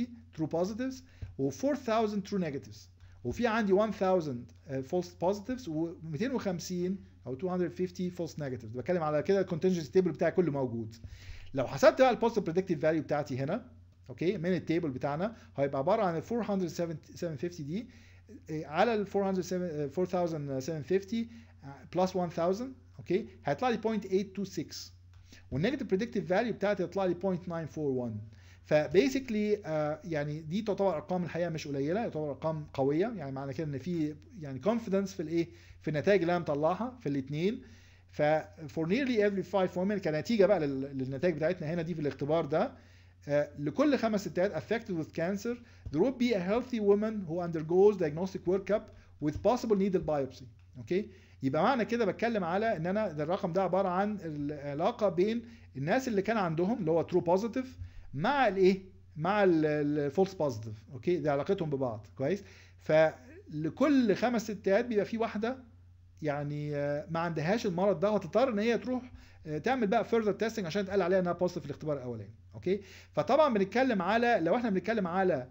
آه، true positives و 4000 true negatives وفي عندي 1000 فولس بوزيتيفز و250 او 250 فولس نيجاتيفز بتكلم على كده الكونتنجنسي تيبل بتاعي كله موجود لو حسبت بقى البوزيتيف بريدكتيف فاليو بتاعتي هنا اوكي من التيبل بتاعنا هيبقى عباره عن ال 4750 دي آه، على ال 4750 بلس 1000 اوكي هيطلع لي 0.826 والنيجاتيف بريدكتيف فاليو بتاعتي يطلع لي 0.941 فبيسكلي آه يعني دي تعتبر ارقام الحقيقه مش قليله تعتبر ارقام قويه يعني معنى كده ان في يعني كونفيدنس في الايه في النتائج اللي انا مطلعها في الاثنين ف فور نيرلي افري five women كنتيجه بقى للنتائج بتاعتنا هنا دي في الاختبار ده آه لكل خمس ستات affected with cancer there would be a healthy woman who undergoes diagnostic workup with possible needle biopsy اوكي okay? يبقى معنى كده بتكلم على ان انا ده الرقم ده عباره عن العلاقه بين الناس اللي كان عندهم اللي هو ترو بوزيتيف مع الايه مع الفولس بوزيتيف اوكي دي علاقتهم ببعض كويس فلكل خمس ستات بيبقى في واحده يعني آه، ما عندهاش المرض ده وتضطر ان هي تروح آه، تعمل بقى فيرذر تيستنج عشان تقال عليها انها بوزيتيف في الاختبار الاولاني اوكي فطبعا بنتكلم على لو احنا بنتكلم على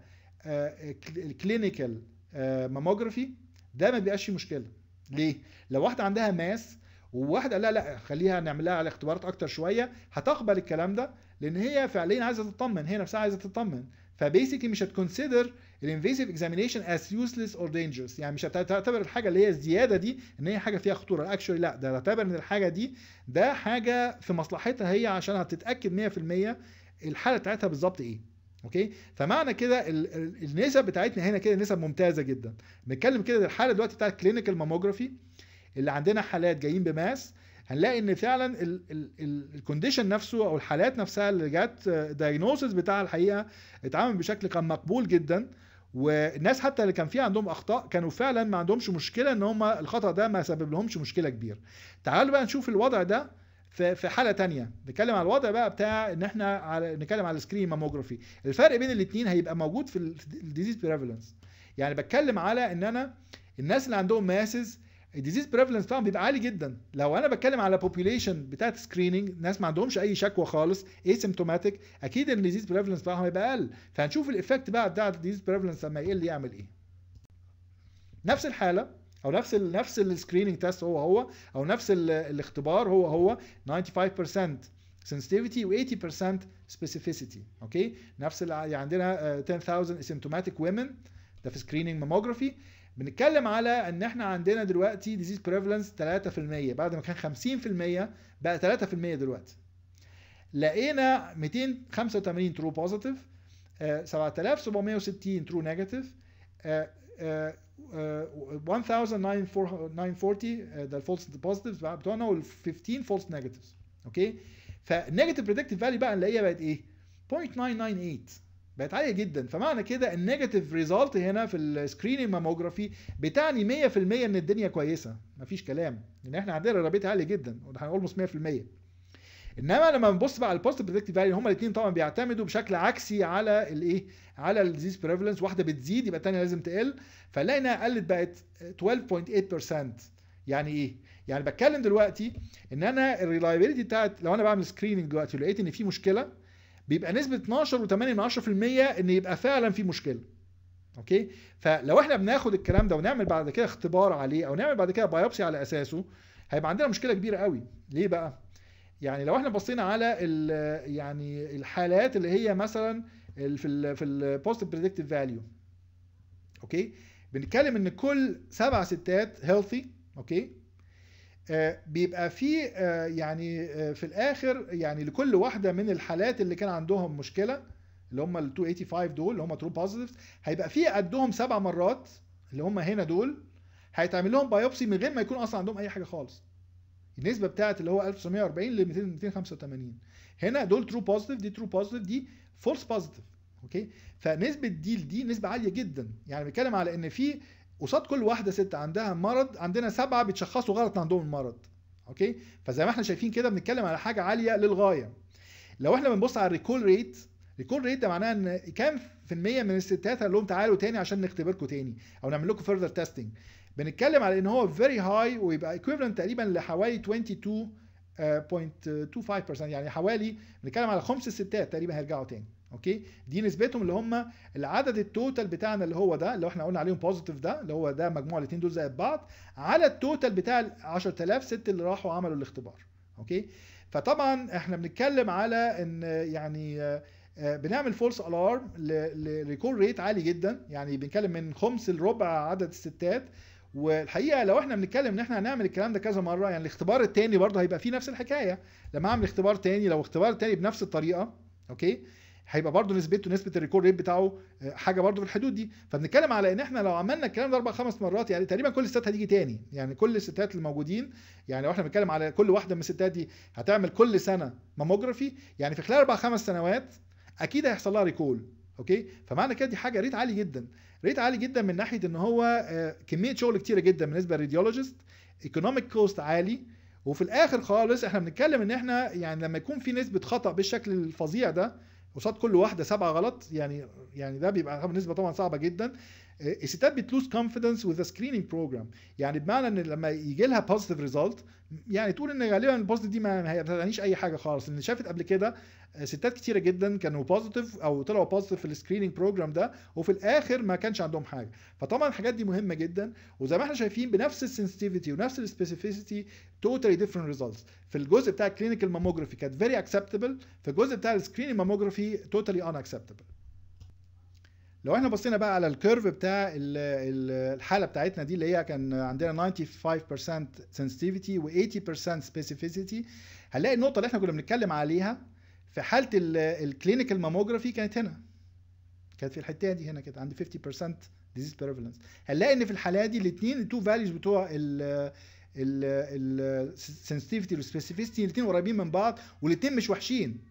الكلينيكال آه، ماموجرافي ده ما بيبقاش فيه مشكله ليه؟ لو واحدة عندها ماس وواحد قال لها لا خليها نعمل لها على اختبارات اكتر شويه هتقبل الكلام ده لان هي فعليا عايزه تطمن هي نفسها عايزه تطمن فبيسكلي مش هتكونسيدر الانفيزيف اكزامينيشن از يوسلس اور دينجرس يعني مش هتعتبر الحاجه اللي هي الزياده دي ان هي حاجه فيها خطوره اكشولي لا ده تعتبر ان الحاجه دي ده حاجه في مصلحتها هي عشان هتتاكد 100% الحاله بتاعتها بالظبط ايه اوكي فمعنى كده النسب بتاعتنا هنا كده نسب ممتازه جدا بنتكلم كده الحاله دلوقتي بتاعت كلينيكال ماموجرافي اللي عندنا حالات جايين بماس هنلاقي ان فعلا الكونديشن نفسه او الحالات نفسها اللي جت دايجنوسيس آه، بتاعها الحقيقه اتعامل بشكل كان مقبول جدا والناس حتى اللي كان في عندهم اخطاء كانوا فعلا ما عندهمش مشكله ان هم الخطا ده ما سبب لهمش مشكله كبيره تعالوا بقى نشوف الوضع ده في في حاله تانية نتكلم على الوضع بقى بتاع ان احنا على نتكلم على السكرين ماموجرافي الفرق بين الاثنين هيبقى موجود في الديزيز بريفالنس يعني بتكلم على ان انا الناس اللي عندهم ماسز الديزيز بريفلنس بتاعهم بيبقى عالي جدا لو انا بتكلم على بوبيوليشن بتاعت سكريننج ناس ما عندهمش اي شكوى خالص سيمتوماتيك اكيد الديزيز بريفلنس بتاعهم هيبقى اقل فهنشوف الايفكت بقى بتاع الديزيز بريفلنس لما يقل يعمل ايه نفس الحاله او نفس الـ نفس السكريننج تيست هو هو او نفس الاختبار هو هو 95% sensitivity و 80% specificity اوكي نفس اللي يعني عندنا 10000 آه، asymptomatic women ده في سكريننج ماموجرافي بنتكلم على ان احنا عندنا دلوقتي ديزيز prevalence 3% بعد ما كان 50% بقى 3% دلوقتي لقينا 285 ترو بوزيتيف 7760 ترو نيجاتيف 1940 ده الفولس بوزيتيفز بتوعنا وال 15 فولس نيجاتيفز اوكي فالنيجاتيف بريدكتيف فاليو بقى نلاقيها بقت ايه 0.998 بقت عاليه جدا فمعنى كده النيجاتيف ريزلت هنا في السكريننج ماموجرافي بتعني 100% ان الدنيا كويسه مفيش كلام لان احنا عندنا رابيت عالي جدا هنقول 100% انما لما بنبص بقى على البوست بريدكتيف فاليو هما الاثنين طبعا بيعتمدوا بشكل عكسي على الايه على الديزيز بريفلنس واحده بتزيد يبقى الثانيه لازم تقل فنلاقي انها قلت بقت 12.8% يعني ايه يعني بتكلم دلوقتي ان انا الريلايبيليتي بتاعت لو انا بعمل سكريننج دلوقتي ولقيت ان في مشكله بيبقى نسبه 12.8% ان يبقى فعلا في مشكله اوكي فلو احنا بناخد الكلام ده ونعمل بعد كده اختبار عليه او نعمل بعد كده بايوبسي على اساسه هيبقى عندنا مشكله كبيره قوي ليه بقى يعني لو احنا بصينا على يعني الحالات اللي هي مثلا في الـ في البوست بريدكتيف فاليو اوكي بنتكلم ان كل سبع ستات هيلثي اوكي آه، بيبقى في آه، يعني آه، في الاخر يعني لكل واحده من الحالات اللي كان عندهم مشكله اللي هم ال 285 دول اللي هم ترو بوزيتيفز هيبقى في قدهم سبع مرات اللي هم هنا دول هيتعمل لهم بايوبسي من غير ما يكون اصلا عندهم اي حاجه خالص النسبه بتاعه اللي هو 1940 ل 285 هنا دول ترو بوزيتيف دي ترو بوزيتيف دي فولس بوزيتيف اوكي فنسبه دي لدي نسبه عاليه جدا يعني بنتكلم على ان في قصاد كل واحده ست عندها مرض عندنا سبعه بيتشخصوا غلط عندهم المرض اوكي فزي ما احنا شايفين كده بنتكلم على حاجه عاليه للغايه لو احنا بنبص على الريكول ريت الريكول ريت ده معناها ان كام في المية من الستات قال لهم تعالوا تاني عشان نختبركم تاني او نعمل لكم فيرذر تيستنج بنتكلم على ان هو فيري هاي ويبقى ايكويفالنت تقريبا لحوالي 22.25% آه، آه، يعني حوالي بنتكلم على خمس ستات تقريبا هيرجعوا تاني اوكي دي نسبتهم اللي هم العدد التوتال بتاعنا اللي هو ده اللي احنا قلنا عليهم بوزيتيف ده اللي هو ده مجموع الاثنين دول زائد بعض على التوتال بتاع ال 10000 ست اللي راحوا عملوا الاختبار اوكي فطبعا احنا بنتكلم على ان يعني آه، بنعمل فولس الارم لريكول ريت عالي جدا يعني بنتكلم من خمس لربع عدد الستات والحقيقه لو احنا بنتكلم ان احنا هنعمل الكلام ده كذا مره يعني الاختبار التاني برضه هيبقى فيه نفس الحكايه لما اعمل اختبار تاني لو اختبار تاني بنفس الطريقه اوكي هيبقى برضه نسبته نسبه الريكور ريت بتاعه آه، حاجه برضه في الحدود دي فبنتكلم على ان احنا لو عملنا الكلام ده اربع خمس مرات يعني تقريبا كل الستات هتيجي تاني يعني كل الستات الموجودين يعني لو احنا بنتكلم على كل واحده من الستات دي هتعمل كل سنه ماموجرافي يعني في خلال اربع خمس سنوات اكيد هيحصل لها ريكول اوكي فمعنى كده دي حاجه ريت عالي جدا ريت عالي جدا من ناحيه ان هو آه، كميه شغل كتيره جدا بالنسبه للراديولوجيست ايكونوميك كوست عالي وفي الاخر خالص احنا بنتكلم ان احنا يعني لما يكون في نسبه خطا بالشكل الفظيع ده قصاد كل واحده سبعه غلط يعني يعني ده بيبقى نسبه طبعا صعبه جدا الستات بتلوز كونفيدنس وذ سكريننج بروجرام يعني بمعنى ان لما يجي لها بوزيتيف ريزلت يعني تقول ان غالبا البوزيتيف دي ما هتعنيش اي حاجه خالص لان شافت قبل كده آه، ستات كتيره جدا كانوا بوزيتيف او طلعوا بوزيتيف في السكريننج بروجرام ده وفي الاخر ما كانش عندهم حاجه فطبعا الحاجات دي مهمه جدا وزي ما احنا شايفين بنفس السنسيتيفيتي ونفس السبيسيفيسيتي توتالي ديفرنت ريزلتس في الجزء بتاع الكلينيكال ماموجرافي كانت فيري اكسبتبل في الجزء بتاع السكريننج ماموجرافي توتالي ان اكسبتبل لو احنا بصينا بقى على الكيرف بتاع الحاله بتاعتنا دي اللي هي كان عندنا 95% sensitivity و 80% specificity هنلاقي النقطه اللي احنا كنا بنتكلم عليها في حاله الكلينيكال ماموجرافي كانت هنا كانت في الحته دي هنا كده عند 50% disease prevalence هنلاقي ان في الحاله دي الاثنين التو فاليوز بتوع ال السنسيتيفيتي والspecificity الاثنين قريبين من بعض والاثنين مش وحشين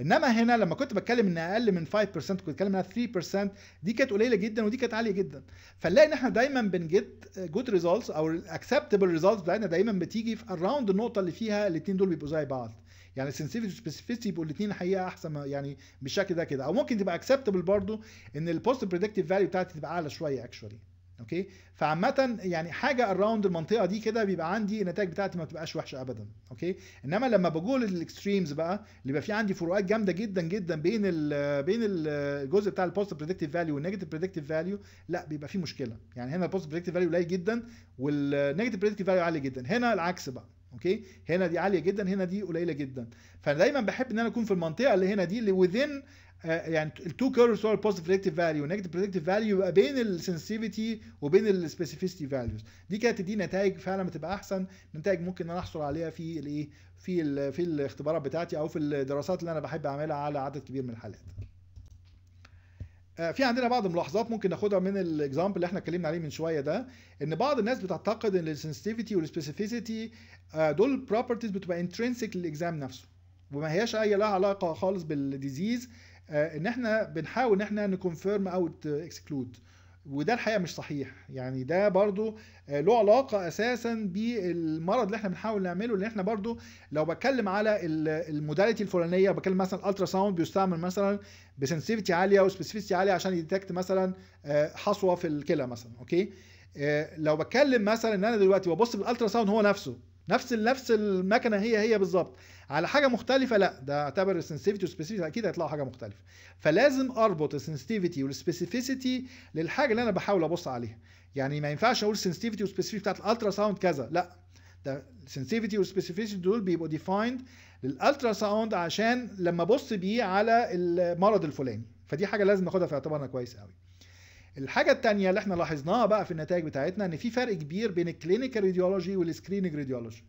انما هنا لما كنت بتكلم ان اقل من 5% كنت بتكلم انها 3% دي كانت قليله جدا ودي كانت عاليه جدا فنلاقي ان احنا دايما بنجيت جود ريزلتس او الاكسبتبل ريزلتس بتاعتنا دايما بتيجي في اراوند النقطه اللي فيها الاثنين دول بيبقوا زي بعض يعني سنسيفيتي وسبيسيفيتي يبقوا الاثنين حقيقه احسن يعني بالشكل ده كده او ممكن تبقى اكسبتبل برضو ان البوست بريدكتيف فاليو بتاعتي تبقى اعلى شويه اكشولي اوكي فعامه يعني حاجه اراوند المنطقه دي كده بيبقى عندي النتائج بتاعتي ما بتبقاش وحشه ابدا اوكي انما لما بقول الاكستريمز بقى اللي بيبقى في عندي فروقات جامده جدا جدا بين الـ بين الجزء بتاع البوست بريدكتيف فاليو والنيجاتيف بريدكتيف فاليو لا بيبقى في مشكله يعني هنا البوست بريدكتيف فاليو قليل جدا والنيجاتيف بريدكتيف فاليو عالي جدا هنا العكس بقى اوكي هنا دي عاليه جدا هنا دي قليله جدا فدايما بحب ان انا اكون في المنطقه اللي هنا دي اللي within آه، يعني التو كيرفز هو البوزيتيف بريدكتيف فاليو والنيجاتيف بريدكتيف فاليو يبقى بين السنسيفيتي وبين السبيسيفيستي فاليوز دي كانت تدي نتائج فعلا بتبقى احسن نتائج ممكن انا احصل عليها في الايه في الـ في الاختبارات بتاعتي او في الدراسات اللي انا بحب اعملها على عدد كبير من الحالات آه، في عندنا بعض الملاحظات ممكن ناخدها من الاكزامبل اللي احنا اتكلمنا عليه من شويه ده ان بعض الناس بتعتقد ان السنسيتيفيتي والسبيسيفيسيتي آه، دول بروبرتيز بتبقى انترنسيك للاكزام نفسه وما هياش اي لها علاقه خالص بالديزيز آه، ان احنا بنحاول ان احنا نكونفيرم اوت اكسكلود وده الحقيقه مش صحيح يعني ده برضو آه، له علاقه اساسا بالمرض اللي احنا بنحاول نعمله اللي احنا برضو لو بتكلم على الموداليتي الفلانيه بتكلم مثلا الترا ساوند بيستعمل مثلا بسنسيفيتي عاليه وسبيسيفيتي عاليه عشان يديتكت مثلا آه، حصوه في الكلى مثلا اوكي لو بتكلم مثلا ان انا دلوقتي ببص بالالترا ساوند هو نفسه نفس نفس المكنه هي هي بالظبط على حاجه مختلفه لا ده اعتبر السنسيفيتي والسبيسيفيتي اكيد هيطلعوا حاجه مختلفه فلازم اربط السنسيفيتي والسبيسيفيسيتي للحاجه اللي انا بحاول ابص عليها يعني ما ينفعش اقول سنسيفيتي والسبيسيفيتي بتاعت الالترا ساوند كذا لا ده السنسيفيتي والسبيسيفيتي دول بيبقوا ديفايند للالترا ساوند عشان لما ابص بيه على المرض الفلاني فدي حاجه لازم اخدها في اعتبارنا كويس قوي الحاجه الثانيه اللي احنا لاحظناها بقى في النتائج بتاعتنا ان في فرق كبير بين الكلينيكال راديولوجي والسكريننج راديولوجي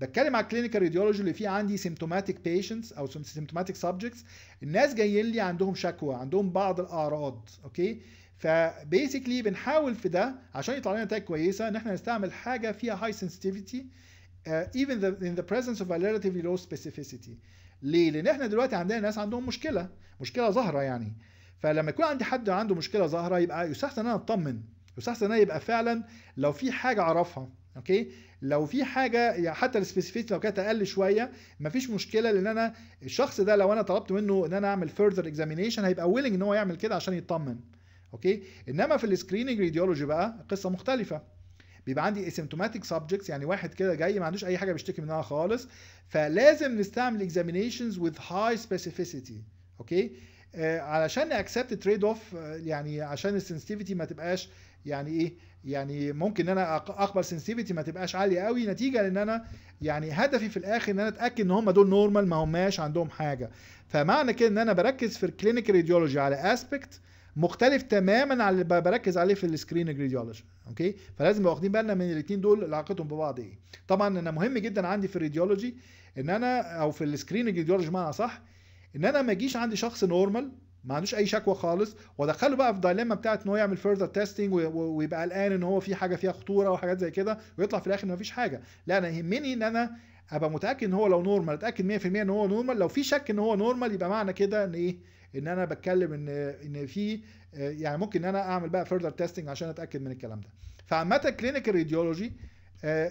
بتكلم على الكلينيكال راديولوجي اللي فيه عندي سيمتوماتيك بيشنتس او سيمتوماتيك سبجكتس الناس جايين لي عندهم شكوى عندهم بعض الاعراض اوكي فبيسكلي بنحاول في ده عشان يطلع لنا نتائج كويسه ان احنا نستعمل حاجه فيها هاي سنسيتيفيتي ايفن ذا in the presence of a relatively ليه؟ لان احنا دلوقتي عندنا ناس عندهم مشكله مشكله ظاهره يعني فلما يكون عندي حد عنده مشكله ظاهره يبقى يستحسن ان انا اطمن يستحسن ان انا يبقى فعلا لو في حاجه اعرفها اوكي لو في حاجه يعني حتى السبيسيفيتي لو كانت اقل شويه مفيش مشكله لان انا الشخص ده لو انا طلبت منه ان انا اعمل فيرذر اكزامينشن هيبقى ويلنج ان هو يعمل كده عشان يطمن اوكي انما في السكريننج ريديولوجي بقى قصه مختلفه بيبقى عندي اسيمتوماتيك سبجكتس يعني واحد كده جاي ما عندوش اي حاجه بيشتكي منها خالص فلازم نستعمل اكزامينشنز وذ هاي سبيسيفيسيتي اوكي آه، علشان اكسبت تريد اوف يعني عشان السنسيتيفيتي ما تبقاش يعني ايه يعني ممكن ان انا اقبل سنسيتيفيتي ما تبقاش عاليه قوي نتيجه لان انا يعني هدفي في الاخر ان انا اتاكد ان هم دول نورمال ما هماش عندهم حاجه فمعنى كده ان انا بركز في الكلينيكال راديولوجي على اسبكت مختلف تماما عن اللي بركز عليه في السكرين راديولوجي اوكي فلازم نبقى واخدين بالنا من الاثنين دول علاقتهم ببعض ايه طبعا انا مهم جدا عندي في الراديولوجي ان انا او في السكرين راديولوجي بمعنى صح ان انا ما اجيش عندي شخص نورمال ما عندوش اي شكوى خالص وادخله بقى في دايليما بتاعت ان هو يعمل فيرذر تيستنج ويبقى قلقان ان هو في حاجه فيها خطوره وحاجات زي كده ويطلع في الاخر ان مفيش حاجه لا انا يهمني ان انا ابقى متاكد ان هو لو نورمال اتاكد 100% ان هو نورمال لو في شك ان هو نورمال يبقى معنى كده ان ايه ان انا بتكلم ان ان في يعني ممكن ان انا اعمل بقى فيرذر تيستنج عشان اتاكد من الكلام ده فعامه كلينيكال آه، راديولوجي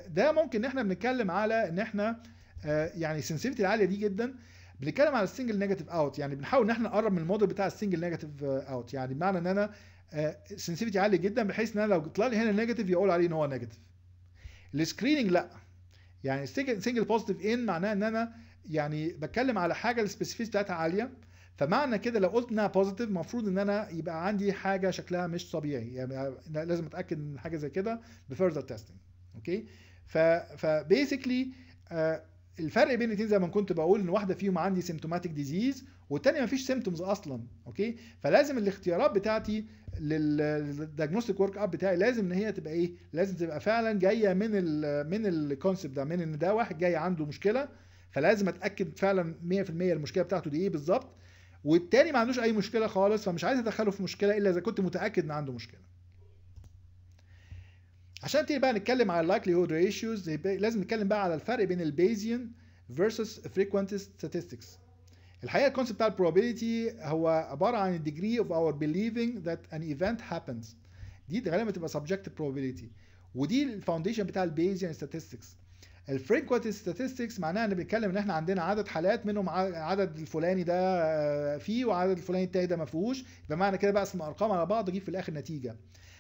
ده ممكن ان احنا بنتكلم على ان احنا آه، يعني السنسيفيتي العاليه دي جدا بنتكلم على السنجل نيجاتيف اوت يعني بنحاول ان احنا نقرب من الموديل بتاع السنجل نيجاتيف اوت يعني بمعنى ان انا سنسيفيتي آه، عالي جدا بحيث ان انا لو طلع لي هنا نيجاتيف يقول عليه ان هو نيجاتيف السكريننج لا يعني سنجل بوزيتيف ان معناها ان انا يعني بتكلم على حاجه السبيسيفيتي بتاعتها عاليه فمعنى كده لو قلت انها بوزيتيف المفروض ان انا يبقى عندي حاجه شكلها مش طبيعي يعني آه، لازم اتاكد من حاجه زي كده بفرزر تيستنج اوكي ف فبيسكلي الفرق بين الاثنين زي ما كنت بقول ان واحده فيهم عندي سيمتوماتيك ديزيز والثانيه مفيش سيمتومز اصلا اوكي فلازم الاختيارات بتاعتي للدياجنوستيك ورك اب بتاعي لازم ان هي تبقى ايه لازم تبقى فعلا جايه من الـ من الكونسبت ده من ان ده واحد جاي عنده مشكله فلازم اتاكد فعلا 100% المشكله بتاعته دي ايه بالظبط والتاني ما عندوش اي مشكله خالص فمش عايز ادخله في مشكله الا اذا كنت متاكد ان عنده مشكله عشان نبتدي بقى نتكلم على likelihood ratios لازم نتكلم بقى على الفرق بين البيزيان versus frequentist statistics الحقيقه الكونسيبت بتاع probability هو عباره عن الديجري اوف اور believing that an event happens دي غالبا بتبقى subjective probability ودي الفاونديشن بتاع البيزيان statistics الفريكوينت statistics معناها ان بنتكلم ان احنا عندنا عدد حالات منهم عدد الفلاني ده آه، فيه وعدد الفلاني التاني ده ما فيهوش بمعنى كده بقسم ارقام على بعض اجيب في الاخر نتيجه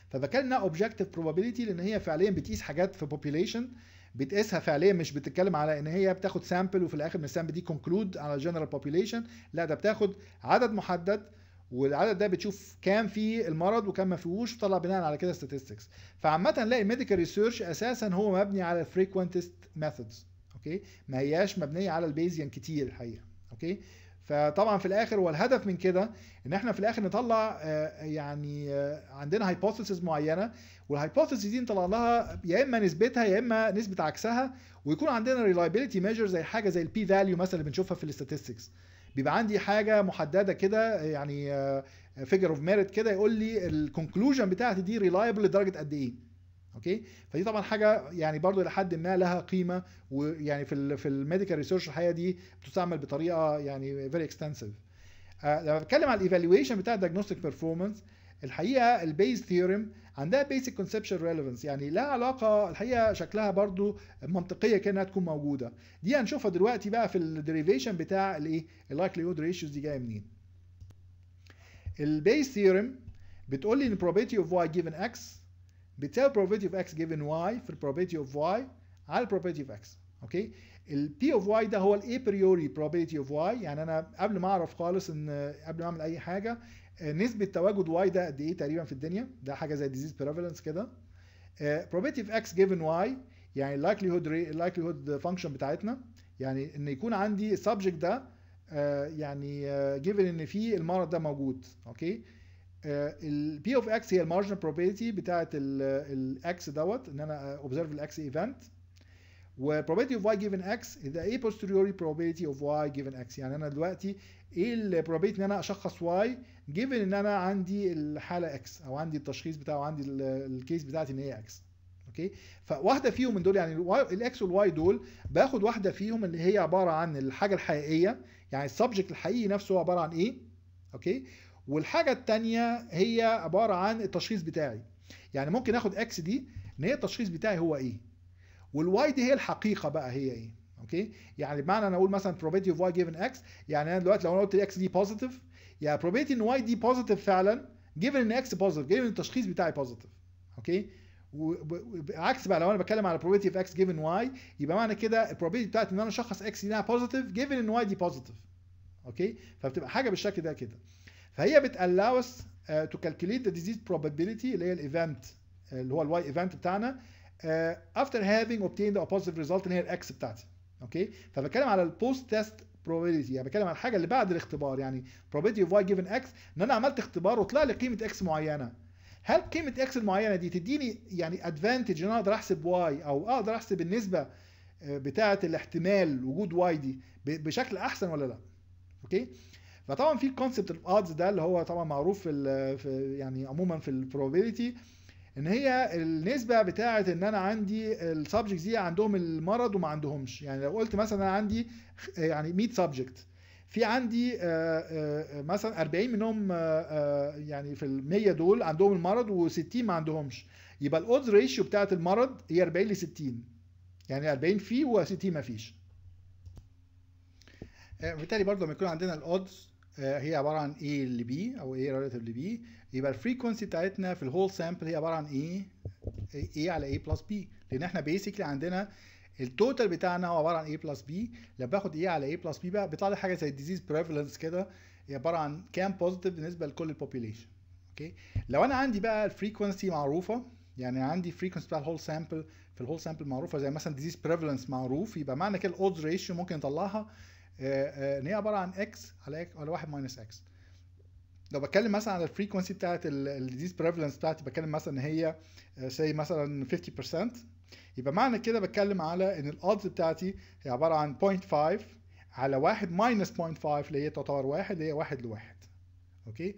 فبكلمنا اوبجكتيف probability لان هي فعليا بتقيس حاجات في population بتقيسها فعليا مش بتتكلم على ان هي بتاخد سامبل وفي الاخر من السامبل دي كونكلود على جنرال population لا ده بتاخد عدد محدد والعدد ده بتشوف كام فيه المرض وكام ما فيهوش وطلع بناء على كده statistics فعامة نلاقي ميديكال ريسيرش اساسا هو مبني على frequentist methods اوكي ما هياش مبنيه على البيزيان كتير الحقيقه اوكي فطبعا في الاخر والهدف من كده ان احنا في الاخر نطلع آه، يعني آه، عندنا هايبوثيسز معينه والهايبوثيسز دي نطلع لها يا اما نسبتها يا اما نسبه عكسها ويكون عندنا ريلايبيليتي ميجر زي حاجه زي البي فاليو مثلا اللي بنشوفها في الاستاتستكس بيبقى عندي حاجه محدده كده يعني فيجر اوف ميريت كده يقول لي الكونكلوجن بتاعتي دي ريلايبل لدرجه قد ايه اوكي فدي طبعا حاجه يعني برضو الى حد ما لها قيمه ويعني في في الميديكال ريسيرش الحقيقه دي بتستعمل بطريقه يعني فيري اكستنسيف لما بتكلم على الايفالويشن بتاع الدياجنوستيك بيرفورمانس الحقيقه البيز ثيورم عندها بيسك كونسبشن ريليفنس يعني لها علاقه الحقيقه شكلها برضو منطقيه كده انها تكون موجوده دي هنشوفها دلوقتي بقى في الديريفيشن بتاع الايه هود ريشيوز دي جايه منين البيز ثيورم بتقول لي ان probability of y given x بتساوي probability of x given y في probability of y على probability of x اوكي ال p of y ده هو ال a priori probability of y يعني انا قبل ما اعرف خالص ان قبل ما اعمل اي حاجه آه، نسبه تواجد y ده قد ايه تقريبا في الدنيا ده حاجه زي disease prevalence كده آه، probability of x given y يعني likelihood likelihood function بتاعتنا يعني ان يكون عندي subject ده آه، يعني given ان في المرض ده موجود اوكي البي اوف اكس هي المارجن بروبابيلتي بتاعه الاكس دوت ان انا اوبزرف الاكس ايفنت والبروبابيلتي اوف واي جيفن اكس ده ايه بوستريوري probability اوف واي جيفن اكس يعني انا دلوقتي ايه البروبابيلتي ان انا اشخص واي جيفن ان انا عندي الحاله اكس او عندي التشخيص بتاعه او عندي الكيس بتاعتي ان هي اكس اوكي فواحده فيهم من دول يعني الاكس والواي دول باخد واحده فيهم اللي هي عباره عن الحاجه الحقيقيه يعني السبجكت الحقيقي نفسه عباره عن ايه اوكي والحاجه الثانيه هي عباره عن التشخيص بتاعي يعني ممكن اخد اكس دي ان هي التشخيص بتاعي هو ايه والواي دي هي الحقيقه بقى هي ايه اوكي يعني بمعنى انا اقول مثلا probability of y given x يعني انا دلوقتي لو انا قلت x دي positive يعني probability ان y دي positive فعلا given ان x positive given التشخيص بتاعي positive اوكي وعكس بقى لو انا بتكلم على probability of x given y يبقى معنى كده probability بتاعت ان انا اشخص x دي انها positive given ان y دي positive اوكي فبتبقى حاجه بالشكل ده كده فهي بتالاو اس تو كالكوليت ذا ديزيز probability اللي هي الايفنت uh, اللي هو الواي ايفنت بتاعنا افتر هافينج اوبتيند ا بوزيتيف ريزلت اللي هي الاكس بتاعتي اوكي فبتكلم على البوست تيست probability يعني بتكلم على الحاجه اللي بعد الاختبار يعني probability of y given x ان انا عملت اختبار وطلع لي قيمه x معينه هل قيمه x المعينه دي تديني يعني ادفانتج ان انا اقدر احسب y او اقدر احسب النسبه uh, بتاعه الاحتمال وجود y دي بشكل احسن ولا لا اوكي فطبعا في الكونسبت اوف ده اللي هو طبعا معروف في, في يعني عموما في البروبابيلتي ان هي النسبه بتاعه ان انا عندي السبجكت دي عندهم المرض وما عندهمش يعني لو قلت مثلا انا عندي يعني 100 سبجكت في عندي آه، آه، مثلا 40 منهم آه، يعني في ال 100 دول عندهم المرض و60 ما عندهمش يبقى الاودز ريشيو بتاعه المرض هي 40 ل 60 يعني 40 فيه و60 ما فيش بالتالي برضه لما يكون عندنا الاودز آه، هي عباره عن ايه اللي بي او ايه ل لبي يبقى الفريكونسي بتاعتنا في الهول سامبل هي عباره عن ايه ايه على ايه بلس بي لان احنا بيسكلي عندنا التوتال بتاعنا هو عباره عن ايه بلس بي لما باخد ايه على ايه بلس بي بقى بيطلع لي حاجه زي الديزيز بريفلنس كده هي عباره عن كام بوزيتيف بالنسبه لكل البوبيليشن اوكي لو انا عندي بقى الفريكونسي معروفه يعني عندي فريكونسي بتاع الهول سامبل في الهول سامبل معروفه زي مثلا ديزيز بريفلنس معروف يبقى معنى كده الاودز ريشيو ممكن نطلعها آه، آه، ان هي عباره عن اكس على على 1 ماينس اكس لو بتكلم مثلا على الفريكونسي بتاعت الديزيز بريفلنس بتاعتي بتكلم مثلا ان هي سي آه، مثلا 50% يبقى معنى كده بتكلم على ان الاودز بتاعتي هي عباره عن 0.5 على 1 ماينس 0.5 اللي هي تعتبر 1 اللي هي 1 لواحد اوكي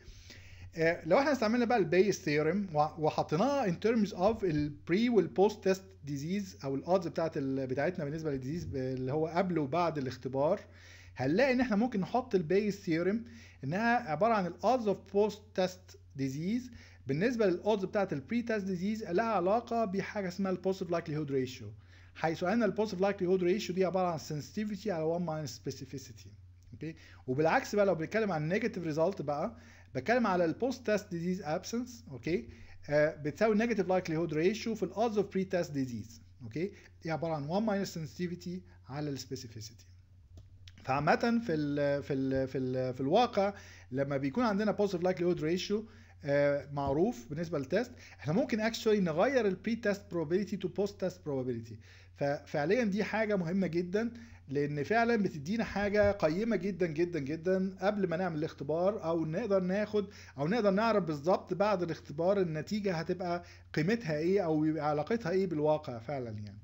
لو احنا استعملنا بقى البيس ثيرم وحطيناها ان تيرمز اوف البري والبوست تيست ديزيز او الاودز بتاعت بتاعتنا بالنسبه للديزيز اللي هو قبل وبعد الاختبار هنلاقي ان احنا ممكن نحط البيز ثيورم انها عباره عن الاودز اوف بوست تيست ديزيز بالنسبه للاودز بتاعه البري تيست ديزيز لها علاقه بحاجه اسمها البوزيتيف هود ريشيو حيث ان البوزيتيف هود ريشيو دي عباره عن سنسيتيفيتي على 1 ماينس سبيسيفيسيتي اوكي وبالعكس بقى لو بنتكلم عن نيجاتيف ريزلت بقى بتكلم على البوست تيست ديزيز ابسنس اوكي آه، بتساوي نيجاتيف لايكلي هود ريشيو في الاودز اوف بري تيست ديزيز اوكي دي عباره عن 1 ماينس سنسيتيفيتي على السبيسيفيسيتي فعامة في ال في ال في ال في الواقع لما بيكون عندنا بوزيتيف لايكليهود ريشيو معروف بالنسبه للتيست احنا ممكن اكشولي نغير البري تيست probability تو بوست تيست probability ففعليا دي حاجه مهمه جدا لان فعلا بتدينا حاجه قيمه جدا جدا جدا قبل ما نعمل الاختبار او نقدر ناخد او نقدر نعرف بالظبط بعد الاختبار النتيجه هتبقى قيمتها ايه او علاقتها ايه بالواقع فعلا يعني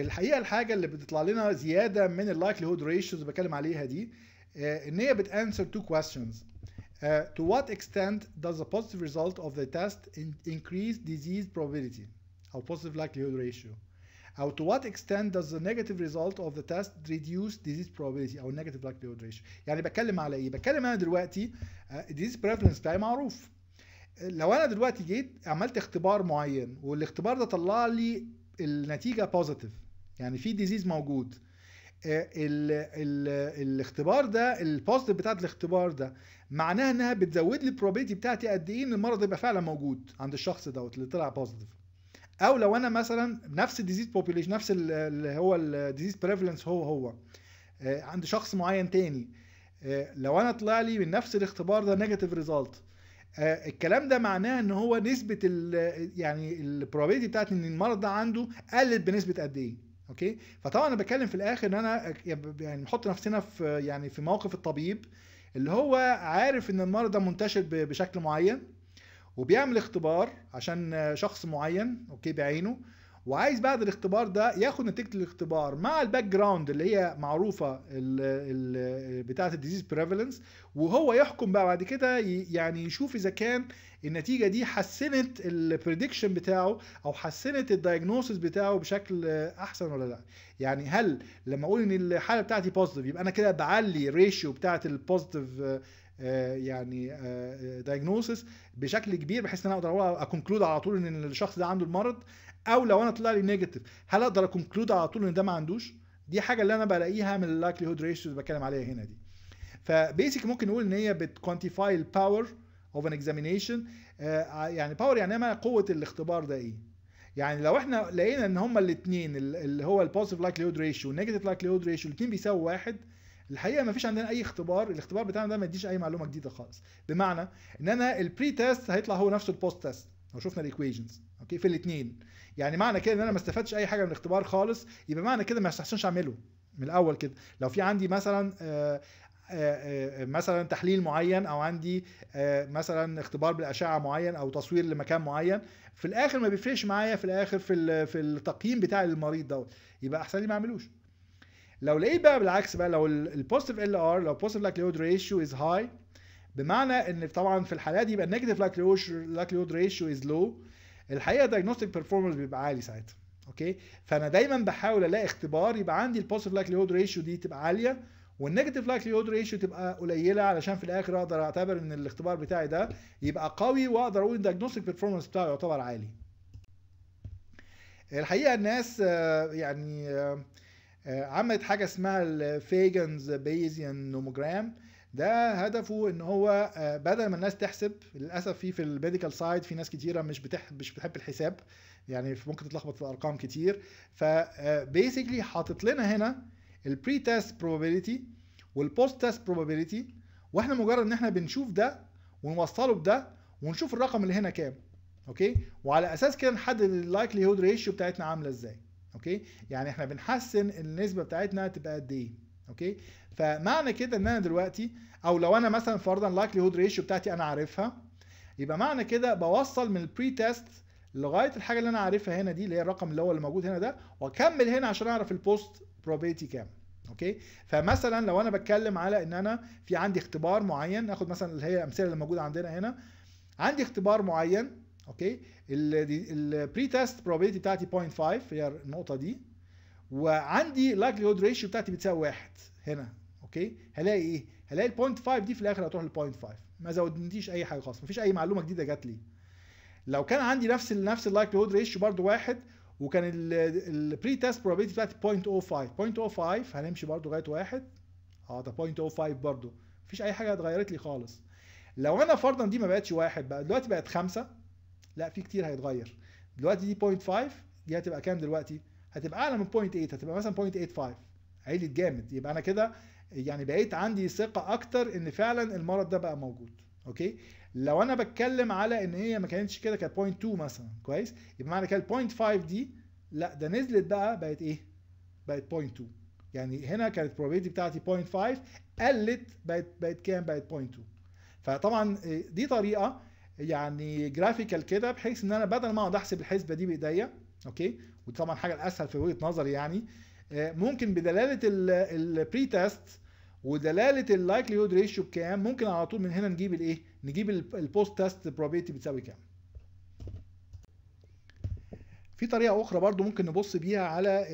الحقيقه الحاجه اللي بتطلع لنا زياده من اللايكلي هود ريشيوز اللي بتكلم عليها دي ان هي بتانسر تو كويستشنز to what extent does the positive result of the test increase disease probability او positive likelihood ratio او to what extent does the negative result of the test reduce disease probability او negative likelihood ratio يعني بتكلم على ايه بتكلم انا دلوقتي disease prevalence بتاعي معروف لو انا دلوقتي جيت عملت اختبار معين والاختبار ده طلع لي النتيجه بوزيتيف يعني في ديزيز موجود آه، ال ال الاختبار ده البوزيتيف بتاعت الاختبار ده معناها انها بتزود لي البروبابيلتي بتاعتي قد ايه ان المرض يبقى فعلا موجود عند الشخص دوت اللي طلع بوزيتيف او لو انا مثلا نفس الديزيز بوبيليشن نفس اللي هو الديزيز بريفلنس هو هو آه، عند شخص معين تاني آه، لو انا طلع لي من نفس الاختبار ده نيجاتيف ريزالت الكلام ده معناه ان هو نسبه ال يعني البروبابيلتي بتاعت ان المرض ده عنده قلت بنسبه قد ايه اوكي فطبعا انا بتكلم في الاخر ان انا يعني نحط نفسنا في يعني في موقف الطبيب اللي هو عارف ان المرض ده منتشر بشكل معين وبيعمل اختبار عشان شخص معين اوكي بعينه وعايز بعد الاختبار ده ياخد نتيجه الاختبار مع الباك جراوند اللي هي معروفه بتاعه الديزيز بريفالنس وهو يحكم بقى بعد كده يعني يشوف اذا كان النتيجه دي حسنت البريدكشن بتاعه او حسنت الدايجنوسيس بتاعه بشكل احسن ولا لا يعني هل لما اقول ان الحاله بتاعتي بوزيتيف يبقى انا كده بعلي الريشيو بتاعه البوزيتيف آه، يعني دايجنوسيس آه، آه، بشكل كبير بحيث ان انا اقدر اكونكلود على طول ان الشخص ده عنده المرض او لو انا طلع لي نيجاتيف هل اقدر اكونكلود على طول ان ده ما عندوش دي حاجه اللي انا بلاقيها من اللايكلي هود ريشيوز بتكلم عليها هنا دي فبيسك ممكن نقول ان هي بتكوانتيفاي الباور اوف ان اكزامينيشن يعني باور يعني إيه معنى قوه الاختبار ده ايه يعني لو احنا لقينا ان هما الاثنين اللي هو البوزيتيف هود ريشيو والنيجاتيف هود ريشيو الاثنين بيساووا واحد الحقيقه ما فيش عندنا اي اختبار الاختبار بتاعنا ده ما يديش اي معلومه جديده خالص بمعنى ان انا البري تيست هيطلع هو نفسه البوست تيست لو شفنا الايكويشنز اوكي في الاثنين يعني معنى كده ان انا ما استفدتش اي حاجه من الاختبار خالص يبقى معنى كده ما يستحسنش اعمله من الاول كده لو في عندي مثلا آه, آه،, آه،, آه، مثلا تحليل معين او عندي مثلا اختبار بالاشعه معين او تصوير لمكان معين في الاخر ما بيفرقش معايا في الاخر في في التقييم بتاع المريض دوت يبقى احسن لي ما اعملوش لو لقيت بقى بالعكس بقى لو البوزيتيف ال ار لو البوزيتيف لاكليود ريشيو از هاي بمعنى ان طبعا في الحالات دي يبقى النيجاتيف لاكليود ريشيو از لو الحقيقه دايجنوستيك بيرفورمانس بيبقى عالي ساعتها اوكي فانا دايما بحاول الاقي اختبار يبقى عندي البوزيتيف هود ريشيو دي تبقى عاليه والنيجاتيف هود ريشيو تبقى قليله علشان في الاخر اقدر اعتبر ان الاختبار بتاعي ده يبقى قوي واقدر اقول الدايجنوستيك بيرفورمانس بتاعه يعتبر عالي الحقيقه الناس آه، يعني آه، آه، عملت حاجه اسمها الفيجنز بيزيان نوموجرام ده هدفه ان هو آه، بدل ما الناس تحسب للاسف في في الميديكال سايد في ناس كتيره مش بتح مش بتحب الحساب يعني ممكن تتلخبط في ارقام كتير فبيسكلي آه، حاطط لنا هنا البري تيست probability والبوست تيست probability واحنا مجرد ان احنا بنشوف ده ونوصله بده ونشوف الرقم اللي هنا كام اوكي وعلى اساس كده نحدد اللايكلي هود ريشيو بتاعتنا عامله ازاي اوكي يعني احنا بنحسن النسبه بتاعتنا تبقى قد ايه اوكي فمعنى كده ان انا دلوقتي او لو انا مثلا فرضا لايكلي هود ريشيو بتاعتي انا عارفها يبقى معنى كده بوصل من البري تيست لغايه الحاجه اللي انا عارفها هنا دي اللي هي الرقم اللي هو اللي موجود هنا ده واكمل هنا عشان اعرف البوست بروبيتي كام اوكي فمثلا لو انا بتكلم على ان انا في عندي اختبار معين ناخد مثلا اللي هي الامثله اللي موجوده عندنا هنا عندي اختبار معين اوكي البري تيست بروبابيلتي بتاعتي 0.5 هي النقطه دي وعندي هود ريشيو بتاعتي بتساوي واحد هنا اوكي هلاقي ايه؟ هلاقي البوينت 5 دي في الاخر هتروح للبوينت 5 ما زودنيش اي حاجه خالص مفيش اي معلومه جديده جات لي لو كان عندي نفس الـ نفس هود ريشيو برضه واحد وكان البري تيست بروبابيلتي بتاعتي 0.05 0.05 هنمشي برضه لغايه واحد اه ده 0.05 برضو مفيش اي حاجه اتغيرت لي خالص لو انا فرضا دي ما بقتش واحد بقى دلوقتي بقت خمسه لا في كتير هيتغير دلوقتي دي 0.5 دي هتبقى كام دلوقتي؟ 0.5 هتبقى اعلى من 0.8 هتبقى مثلا 0.85 عيلت جامد يبقى انا كده يعني بقيت عندي ثقه اكتر ان فعلا المرض ده بقى موجود اوكي لو انا بتكلم على ان هي ما كانتش كده كانت 0.2 مثلا كويس يبقى معنى كده 0.5 دي لا ده نزلت بقى بقت ايه بقت 0.2 يعني هنا كانت probability بتاعتي 0.5 قلت بقت بقت كام بقت 0.2 فطبعا آه، دي طريقه يعني جرافيكال كده بحيث ان انا بدل ما اقعد احسب الحسبه دي بايديا اوكي ودي طبعا حاجه الاسهل في وجهه نظري يعني آه، ممكن بدلاله البري تيست ودلاله اللايكلي هود ريشيو بكام ممكن على طول من هنا نجيب الايه نجيب البوست تيست بروبيتي بتساوي كام في طريقه اخرى برضو ممكن نبص بيها على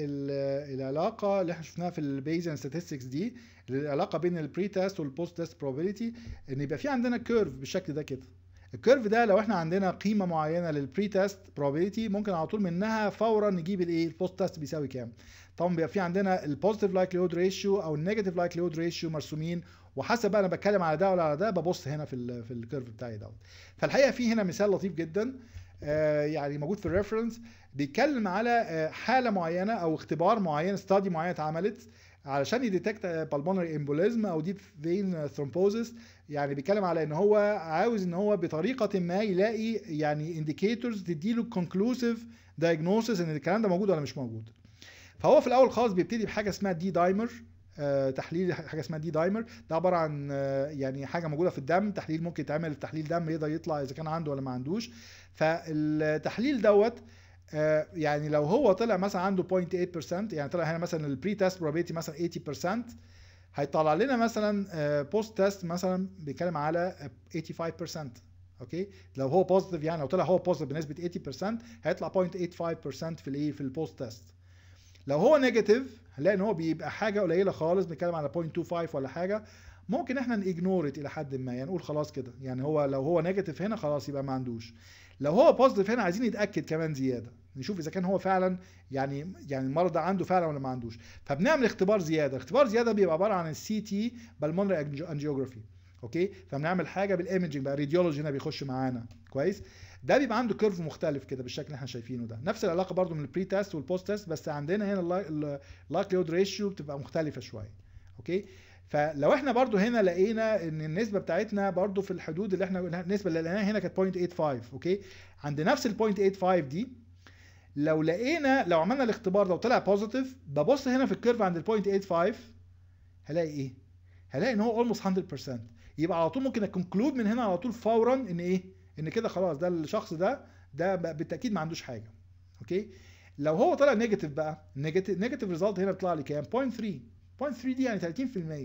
العلاقه اللي احنا شفناها في البيزن ستاتستكس دي العلاقه بين البري تيست والبوست تيست بروبيتي ان يبقى في عندنا كيرف بالشكل ده كده الكيرف ده لو احنا عندنا قيمه معينه للبري تيست probability ممكن على طول منها فورا نجيب الايه البوست تيست بيساوي كام طبعا بيبقى في عندنا البوزيتيف لايكليهود ريشيو او النيجاتيف لايكليهود ريشيو مرسومين وحسب بقى انا بتكلم على ده ولا على ده ببص هنا في الـ في الكيرف بتاعي دوت فالحقيقه في هنا مثال لطيف جدا آه، يعني موجود في الريفرنس بيتكلم على آه، حاله معينه او اختبار معين ستادي معينه اتعملت علشان يديتكت بالبونري امبوليزم او ديب فين ثرومبوزس يعني بيتكلم على ان هو عاوز ان هو بطريقه ما يلاقي يعني انديكيتورز تديله كونكلوسيف دايجنوسيس ان الكلام ده موجود ولا مش موجود فهو في الاول خالص بيبتدي بحاجه اسمها دي دايمر آه، تحليل حاجه اسمها دي دايمر ده عباره عن آه، يعني حاجه موجوده في الدم تحليل ممكن يتعمل تحليل دم يقدر يطلع اذا كان عنده ولا ما عندوش فالتحليل دوت آه، يعني لو هو طلع مثلا عنده 0.8% يعني طلع هنا مثلا البري تيست بروبابيلتي مثلا 80% هيطلع لنا مثلا بوست آه، تيست مثلا بيتكلم على 85% اوكي لو هو بوزيتيف يعني لو طلع هو بوزيتيف بنسبه 80% هيطلع 0.85% في الايه في البوست تيست لو هو نيجاتيف هنلاقي ان هو بيبقى حاجه قليله خالص بنتكلم على 0.25 ولا حاجه ممكن احنا نيجنور الى حد ما يعني نقول خلاص كده يعني هو لو هو نيجاتيف هنا خلاص يبقى ما عندوش لو هو بوزيتيف هنا عايزين نتاكد كمان زياده نشوف اذا كان هو فعلا يعني يعني المرضى عنده فعلا ولا ما عندوش فبنعمل اختبار زياده اختبار زياده بيبقى عباره عن السي تي بالمونري انجيوجرافي اوكي فبنعمل حاجه بالايمجنج بقى راديولوجي هنا بيخش معانا كويس ده بيبقى عنده كيرف مختلف كده بالشكل اللي احنا شايفينه ده نفس العلاقه برضو من البري تيست والبوست تيست بس عندنا هنا اللايكليود ريشيو بتبقى مختلفه شويه اوكي فلو احنا برضو هنا لقينا ان النسبه بتاعتنا برضو في الحدود اللي احنا النسبه اللي لقيناها هنا كانت 0.85 اوكي عند نفس ال 0.85 دي لو لقينا لو عملنا الاختبار ده وطلع بوزيتيف ببص هنا في الكيرف عند البوينت 0.85 هلاقي ايه؟ هلاقي ان هو اولموست 100% يبقى على طول ممكن اكونكلود من هنا على طول فورا ان ايه؟ ان كده خلاص ده الشخص ده ده بالتاكيد ما عندوش حاجه اوكي؟ لو هو طلع نيجاتيف بقى نيجاتيف نيجاتيف ريزلت هنا بيطلع لي كام؟ 0.3 0.3 دي يعني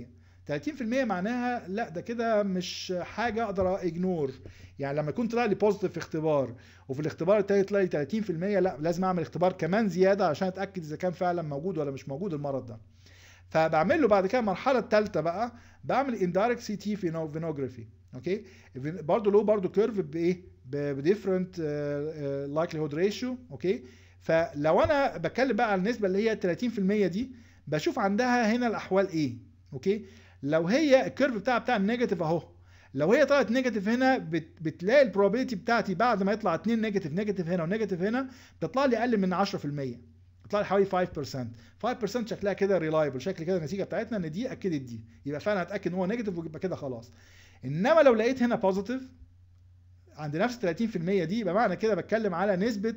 30% 30% معناها لا ده كده مش حاجه اقدر اجنور يعني لما يكون طلع لي بوزيتيف في اختبار وفي الاختبار التاني طلع لي 30% لا لازم اعمل اختبار كمان زياده عشان اتاكد اذا كان فعلا موجود ولا مش موجود المرض ده فبعمل له بعد كده المرحله الثالثه بقى بعمل اندايركت سي تي فينوجرافي اوكي برضه له برضه كيرف بايه بديفرنت هود ريشيو اوكي فلو انا بتكلم بقى على النسبه اللي هي 30% دي بشوف عندها هنا الاحوال ايه اوكي لو هي الكيرف بتاعها بتاع النيجاتيف اهو لو هي طلعت نيجاتيف هنا بت... بتلاقي البروبابيلتي بتاعتي بعد ما يطلع 2 نيجاتيف نيجاتيف هنا ونيجاتيف هنا بتطلع لي اقل من 10% بتطلع لي حوالي 5% 5% شكلها كده ريلايبل شكل كده النتيجه بتاعتنا ان دي اكدت دي يبقى فعلا هتاكد ان هو نيجاتيف ويبقى كده خلاص انما لو لقيت هنا بوزيتيف عند نفس 30% دي يبقى معنى كده بتكلم على نسبه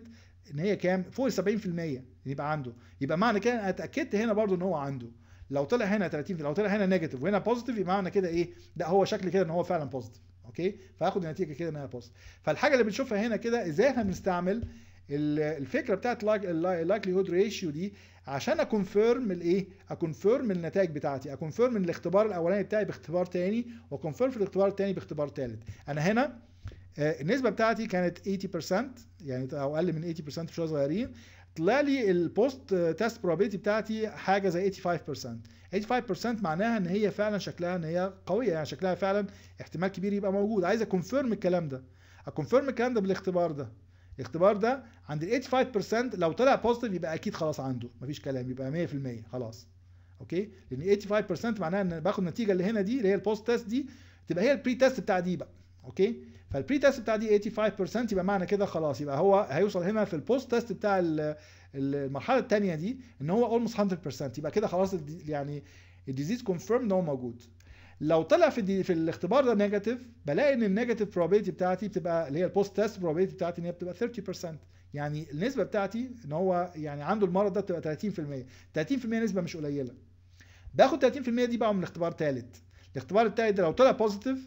ان هي كام فوق ال 70% يبقى عنده يبقى معنى كده انا اتاكدت هنا برضو ان هو عنده لو طلع هنا 30 لو طلع هنا نيجاتيف وهنا بوزيتيف يبقى معنى كده ايه ده هو شكل كده ان هو فعلا بوزيتيف اوكي فهاخد النتيجه كده ان هي بوزيتيف فالحاجه اللي بنشوفها هنا كده ازاي احنا بنستعمل الفكره بتاعت هود ريشيو دي عشان اكونفيرم الايه اكونفيرم النتائج بتاعتي اكونفيرم الاختبار الاولاني بتاعي باختبار تاني واكونفيرم في الاختبار التاني باختبار تالت انا هنا آه، النسبة بتاعتي كانت 80% يعني أو أقل من 80% شويه صغيرين طلع لي البوست تيست بروبابيلتي بتاعتي حاجه زي 85% 85% معناها ان هي فعلا شكلها ان هي قويه يعني شكلها فعلا احتمال كبير يبقى موجود عايز اكونفيرم الكلام ده اكونفيرم الكلام ده بالاختبار ده الاختبار ده عند ال 85% لو طلع بوزيتيف يبقى اكيد خلاص عنده مفيش كلام يبقى 100% خلاص اوكي لان 85% معناها ان باخد النتيجه اللي هنا دي اللي هي البوست تيست دي تبقى هي البري تيست بتاع دي بقى اوكي فالبري تيست بتاع دي 85% يبقى معنى كده خلاص يبقى هو هيوصل هنا في البوست تيست بتاع المرحله الثانيه دي ان هو اولموست 100% يبقى كده خلاص يعني الديزيز كونفيرم ان هو موجود لو طلع في في الاختبار ده نيجاتيف بلاقي ان النيجاتيف probability بتاعتي بتبقى اللي هي البوست تيست probability بتاعتي ان هي بتبقى 30% يعني النسبه بتاعتي ان هو يعني عنده المرض ده بتبقى 30% 30% نسبه مش قليله باخد 30% دي بقى من الاختبار الثالث الاختبار الثالث ده لو طلع بوزيتيف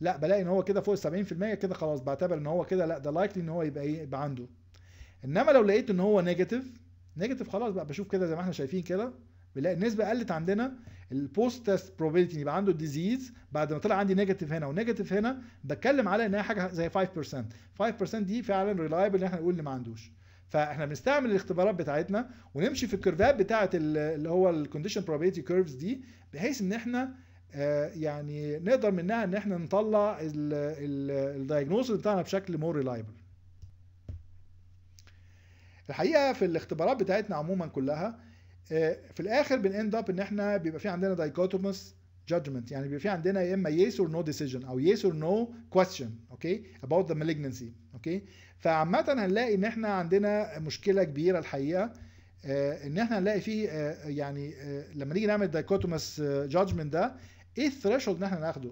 لا بلاقي ان هو كده فوق ال 70% كده خلاص بعتبر ان هو كده لا ده لايكلي ان هو يبقى ايه يبقى عنده انما لو لقيت ان هو نيجاتيف نيجاتيف خلاص بقى بشوف كده زي ما احنا شايفين كده بنلاقي النسبه قلت عندنا البوست تيست بروبابيلتي يبقى عنده الديزيز بعد ما طلع عندي نيجاتيف هنا ونيجاتيف هنا بتكلم على ان هي حاجه زي 5% 5% دي فعلا ريلايبل ان احنا نقول اللي ما عندوش فاحنا بنستعمل الاختبارات بتاعتنا ونمشي في الكيرفات بتاعه اللي هو الكونديشن بروبابيلتي كيرفز دي بحيث ان احنا آه، يعني نقدر منها ان احنا نطلع الدايجنوز بتاعنا بشكل مور ريلايبل الحقيقه في الاختبارات بتاعتنا عموما كلها آه، في الاخر بنند اب ان احنا بيبقى في عندنا دايكوتومس جادجمنت يعني بيبقى في عندنا يا اما يس اور نو ديسيجن او يس اور نو كويستشن اوكي اباوت ذا مالجنسي اوكي فعامه هنلاقي ان احنا عندنا مشكله كبيره الحقيقه آه، ان احنا هنلاقي فيه يعني لما نيجي نعمل دايكوتومس جادجمنت ده ايه الثريشولد اللي احنا ناخده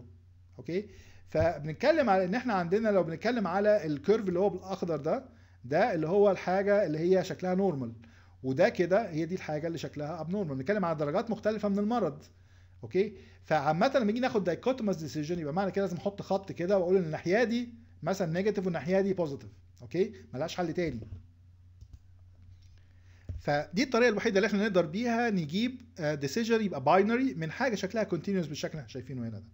اوكي فبنتكلم على ان احنا عندنا لو بنتكلم على الكيرف اللي هو بالاخضر ده ده اللي هو الحاجه اللي هي شكلها نورمال وده كده هي دي الحاجه اللي شكلها اب نورمال بنتكلم على درجات مختلفه من المرض اوكي فعامه لما نيجي ناخد دايكوتوماس ديسيجن يبقى معنى كده لازم احط خط كده واقول ان الناحيه دي مثلا نيجاتيف والناحيه دي بوزيتيف اوكي ملهاش حل تاني فدي الطريقه الوحيده اللي احنا نقدر بيها نجيب ديسيجن آه، يبقى باينري من حاجه شكلها كونتينوس بالشكل اللي احنا شايفينه هنا ده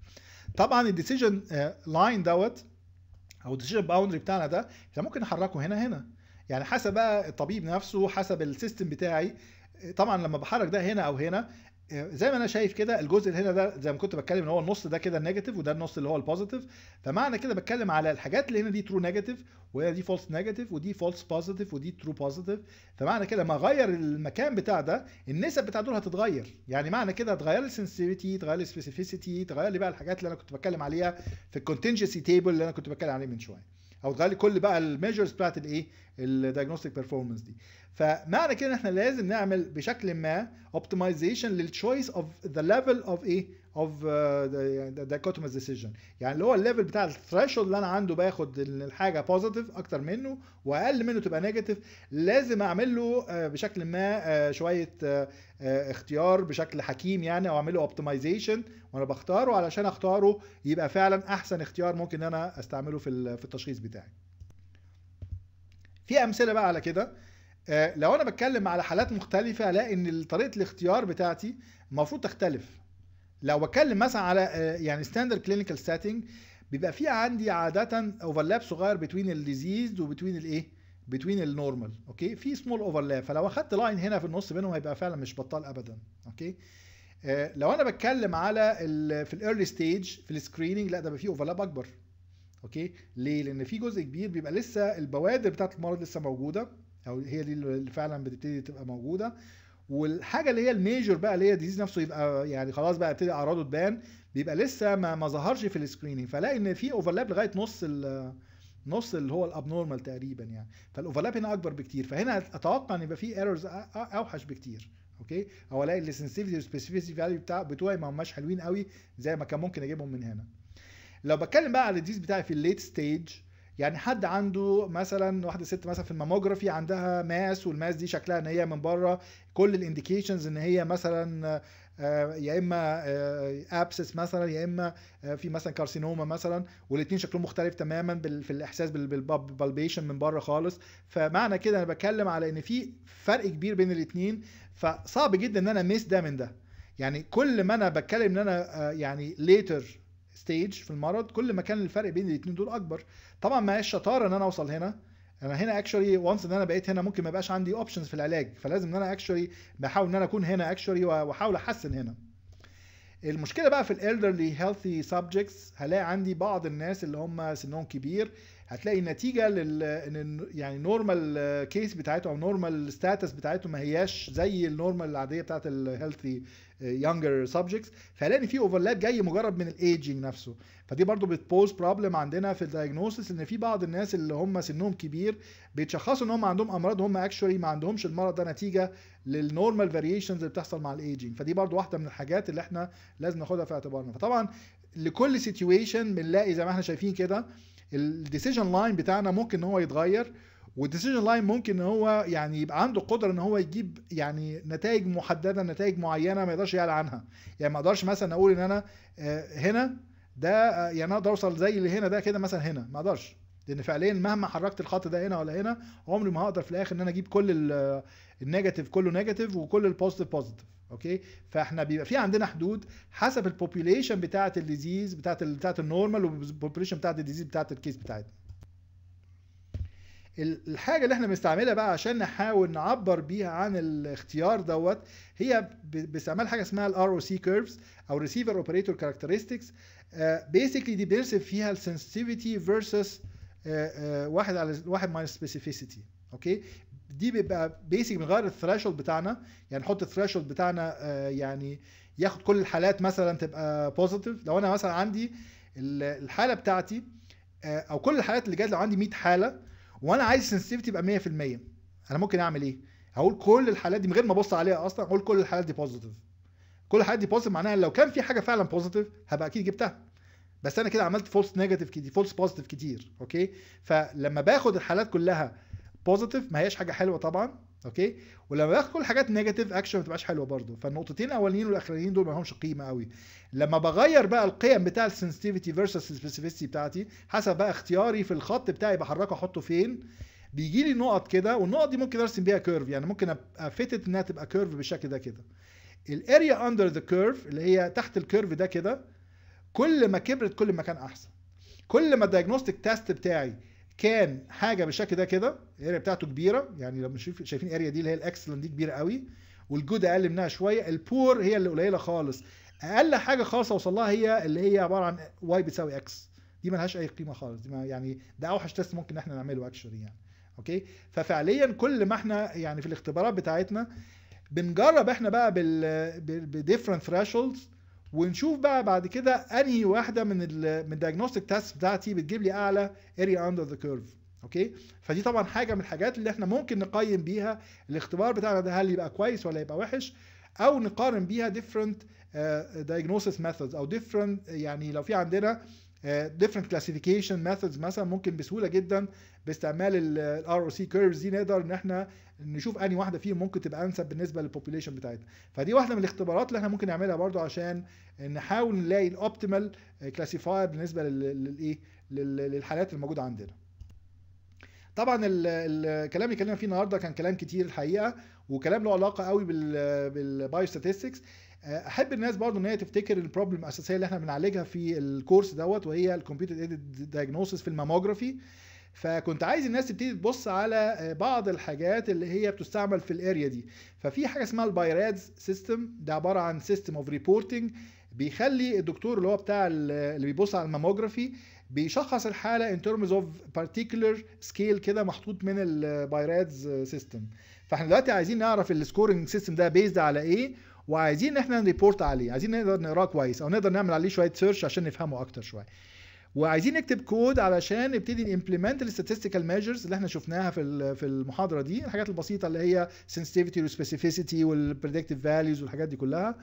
طبعا الديسيجن لاين آه، دوت او الديسيجن باوندري بتاعنا ده احنا ممكن نحركه هنا هنا يعني حسب بقى الطبيب نفسه حسب السيستم بتاعي آه، طبعا لما بحرك ده هنا او هنا زي ما انا شايف كده الجزء اللي هنا ده زي ما كنت بتكلم ان هو النص ده كده النيجاتيف وده النص اللي هو البوزيتيف فمعنى كده بتكلم على الحاجات اللي هنا دي ترو نيجاتيف وهي دي فولس نيجاتيف ودي فولس بوزيتيف ودي ترو بوزيتيف فمعنى كده لما اغير المكان بتاع ده النسب بتاع دول هتتغير يعني معنى كده هتغير السنسيتيفيتي تغير السبيسيفيسيتي تغير لي بقى الحاجات اللي انا كنت بتكلم عليها في الكونتنجنسي تيبل اللي انا كنت بتكلم عليه من شويه او تغير لي كل بقى الميجرز بتاعت الايه الدايجنوستيك بيرفورمانس دي فمعنى كده ان احنا لازم نعمل بشكل ما اوبتمايزيشن للتشويس اوف ذا ليفل اوف ايه اوف دايكوتومز ديسيجن يعني اللي هو الليفل بتاع الثريشولد اللي انا عنده باخد الحاجه بوزيتيف اكتر منه واقل منه تبقى نيجاتيف لازم اعمل له uh, بشكل ما uh, شويه uh, اختيار بشكل حكيم يعني او اعمل له اوبتمايزيشن وانا بختاره علشان اختاره يبقى فعلا احسن اختيار ممكن انا استعمله في التشخيص بتاعي في امثله بقى على كده آه لو انا بتكلم على حالات مختلفه الاقي ان طريقه الاختيار بتاعتي المفروض تختلف لو بتكلم مثلا على آه يعني ستاندرد كلينيكال سيتنج بيبقى في عندي عاده اوفرلاب صغير بتوين الديزيز وبتوين الايه بتوين النورمال اوكي في سمول اوفرلاب فلو اخدت لاين هنا في النص بينهم هيبقى فعلا مش بطال ابدا اوكي آه، لو انا بتكلم على في الايرلي ستيج في السكريننج لا ده بقى فيه اوفرلاب اكبر اوكي ليه لان في جزء كبير بيبقى لسه البوادر بتاعت المرض لسه موجوده او هي دي اللي فعلا بتبتدي تبقى موجوده والحاجه اللي هي الميجر بقى اللي هي ديزيز نفسه يبقى يعني خلاص بقى ابتدي اعراضه تبان بيبقى لسه ما, ما ظهرش في السكريننج فلاقي ان في اوفرلاب لغايه نص نص اللي هو الابنورمال تقريبا يعني فالاوفرلاب هنا اكبر بكتير فهنا اتوقع ان يبقى في ايرورز اوحش بكتير اوكي او الاقي السنسيفيتي والسبيسيفيتي فاليو بتاع بتوعي ما هماش حلوين قوي زي ما كان ممكن اجيبهم من هنا لو بتكلم بقى على الديز بتاعي في الليت ستيج يعني حد عنده مثلا واحده ست مثلا في الماموجرافي عندها ماس والماس دي شكلها ان هي من بره كل الانديكيشنز ان هي مثلا آه، يا اما آه، ابسس مثلا يا اما آه، في مثلا كارسينوما مثلا والاثنين شكلهم مختلف تماما في الاحساس بالبالبيشن من بره خالص فمعنى كده انا بتكلم على ان في فرق كبير بين الاثنين فصعب جدا ان انا ميس ده من ده يعني كل ما انا بتكلم ان انا يعني ليتر ستيج في المرض كل ما كان الفرق بين الاثنين دول اكبر طبعا ما هيش شطاره ان انا اوصل هنا انا هنا اكشوري وانس ان انا بقيت هنا ممكن ما يبقاش عندي اوبشنز في العلاج فلازم ان انا اكشوري بحاول ان انا اكون هنا اكشوري واحاول احسن هنا المشكله بقى في الالدرلي هيلثي سبجكتس هلاقي عندي بعض الناس اللي هم سنهم كبير هتلاقي النتيجه لل ان يعني نورمال آه، كيس بتاعته او نورمال ستاتس بتاعته ما هياش زي النورمال العاديه بتاعت الهيلثي يونجر سبجكتس فهلاقي في اوفرلاب جاي مجرد من الايجنج نفسه فدي برضو بتبوز بروبلم عندنا في الدايجنوستس ان في بعض الناس اللي هم سنهم كبير بيتشخصوا ان هم عندهم امراض هم اكشولي ما عندهمش المرض ده نتيجه للنورمال فاريشنز اللي بتحصل مع الايجنج فدي برضو واحده من الحاجات اللي احنا لازم ناخدها في اعتبارنا فطبعا لكل سيتويشن بنلاقي زي ما احنا شايفين كده الديسيجن لاين بتاعنا ممكن ان هو يتغير والديسيجن لاين ممكن ان هو يعني يبقى عنده قدره ان هو يجيب يعني نتائج محدده نتائج معينه ما يقدرش يعلى عنها يعني ما اقدرش مثلا اقول ان انا آه، هنا ده آه، يعني اقدر اوصل زي اللي هنا ده كده مثلا هنا ما اقدرش لان فعليا مهما حركت الخط ده هنا ولا هنا عمري ما هقدر في الاخر ان انا اجيب كل آه، النيجاتيف كله نيجاتيف وكل البوزيتيف بوزيتيف اوكي فاحنا بيبقى في عندنا حدود حسب البوبيوليشن بتاعه الديزيز بتاعه بتاعه النورمال والبوبيوليشن بتاعه الديزيز بتاعه الكيس بتاعتنا الحاجه اللي احنا بنستعملها بقى عشان نحاول نعبر بيها عن الاختيار دوت هي بيستعمل حاجه اسمها الار او سي كيرفز او ريسيفر اوبريتور كاركترستكس بيسكلي دي بيرسم فيها السنسيتيفيتي فيرسس آه، آه، واحد على واحد ماينس سبيسيفيسيتي اوكي دي بيبقى بيسك بنغير الثريشولد بتاعنا يعني نحط الثريشولد بتاعنا آه، يعني ياخد كل الحالات مثلا تبقى بوزيتيف لو انا مثلا عندي الحاله بتاعتي آه، او كل الحالات اللي جت لو عندي 100 حاله وانا عايز السنسيتيفيتي يبقى 100% انا ممكن اعمل ايه؟ هقول كل الحالات دي من غير ما ابص عليها اصلا اقول كل الحالات دي بوزيتيف كل الحالات دي بوزيتيف معناها لو كان في حاجه فعلا بوزيتيف هبقى اكيد جبتها بس انا كده عملت فولس نيجاتيف كتير فولس بوزيتيف كتير اوكي فلما باخد الحالات كلها بوزيتيف ما هياش حاجه حلوه طبعا اوكي ولما كل حاجات نيجاتيف اكشن ما بتبقاش حلوه برضه فالنقطتين الاولانيين والاخرانيين دول ما لهمش قيمه قوي لما بغير بقى القيم بتاع السنسيتيفيتي فيرسس سبيسيفيتي بتاعتي حسب بقى اختياري في الخط بتاعي بحركه احطه فين بيجي لي نقط كده والنقط دي ممكن ارسم بيها كيرف يعني ممكن ابقى انها تبقى كيرف بالشكل ده كده الاريا اندر ذا كيرف اللي هي تحت الكيرف ده كده كل ما كبرت كل ما كان احسن كل ما الدايجنوستيك تيست بتاعي كان حاجه بالشكل ده كده الاريا بتاعته كبيره يعني لما شايفين الاريا دي اللي هي الاكسلنت دي كبيره قوي والجود اقل منها شويه البور هي اللي قليله خالص اقل حاجه خالص اوصل لها هي اللي هي عباره عن واي بتساوي اكس دي ما لهاش اي قيمه خالص دي ما يعني ده اوحش تيست ممكن احنا نعمله اكشولي يعني اوكي ففعليا كل ما احنا يعني في الاختبارات بتاعتنا بنجرب احنا بقى بال بديفرنت ثريشولدز ونشوف بقى بعد كده انهي واحده من الـ من الدايجنوستيك تاسك بتاعتي بتجيب لي اعلى اريا اندر ذا كيرف اوكي فدي طبعا حاجه من الحاجات اللي احنا ممكن نقيم بيها الاختبار بتاعنا ده هل يبقى كويس ولا يبقى وحش او نقارن بيها different uh, diagnosis methods او different يعني لو في عندنا آه، different classification methods مثلا ممكن بسهوله جدا باستعمال الار او سي كيرفز دي نقدر ان احنا نشوف انهي واحده فيهم ممكن تبقى انسب بالنسبه للبوبيليشن بتاعتنا فدي واحده من الاختبارات اللي احنا ممكن نعملها برضو عشان نحاول نلاقي الاوبتيمال كلاسيفاير آه، بالنسبه للايه للحالات الموجوده عندنا طبعا الكلام اللي اتكلمنا فيه النهارده كان كلام كتير الحقيقه وكلام له علاقه قوي بالبايو ستاتستكس احب الناس برضو ان هي تفتكر البروبلم الاساسيه اللي احنا بنعالجها في الكورس دوت وهي الكمبيوتر ايديد دايجنوستس في الماموجرافي فكنت عايز الناس تبتدي تبص على آه، بعض الحاجات اللي هي بتستعمل في الاريا دي ففي حاجه اسمها البايرادز سيستم ده عباره عن سيستم اوف ريبورتنج بيخلي الدكتور اللي هو بتاع اللي بيبص على الماموجرافي بيشخص الحاله ان ترمز اوف بارتيكولر سكيل كده محطوط من البايرادز سيستم فاحنا دلوقتي عايزين نعرف السكورنج سيستم ده بيزد على ايه وعايزين احنا نريبورت عليه عايزين نقدر نقراه كويس او نقدر نعمل عليه شويه سيرش عشان نفهمه اكتر شويه وعايزين نكتب كود علشان نبتدي نمبلمنت الاستاتستيكال ميجرز اللي احنا شفناها في في المحاضره دي الحاجات البسيطه اللي هي sensitivity والسبيسيفيسيتي والبريدكتيف فاليوز والحاجات دي كلها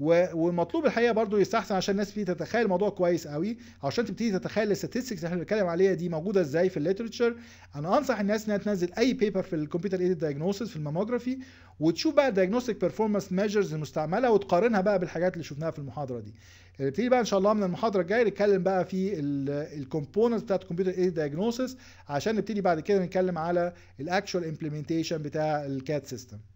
ومطلوب الحقيقه برضو يستحسن عشان الناس تبتدي تتخيل الموضوع كويس قوي عشان تبتدي تتخيل الستاتستكس اللي احنا بنتكلم عليها دي موجوده ازاي في الليترشر انا انصح الناس انها تنزل اي بيبر في الكمبيوتر ايدد دايجنوستس في الماموجرافي وتشوف بقى الدايجنوستيك بيرفورمانس ميجرز المستعمله وتقارنها بقى بالحاجات اللي شفناها في المحاضره دي نبتدي آه، بقى ان شاء الله من المحاضره الجايه نتكلم بقى في الكومبوننت بتاعت الكمبيوتر ايد دايجنوستس عشان نبتدي بعد كده نتكلم على الاكشوال امبلمنتيشن بتاع الكات سيستم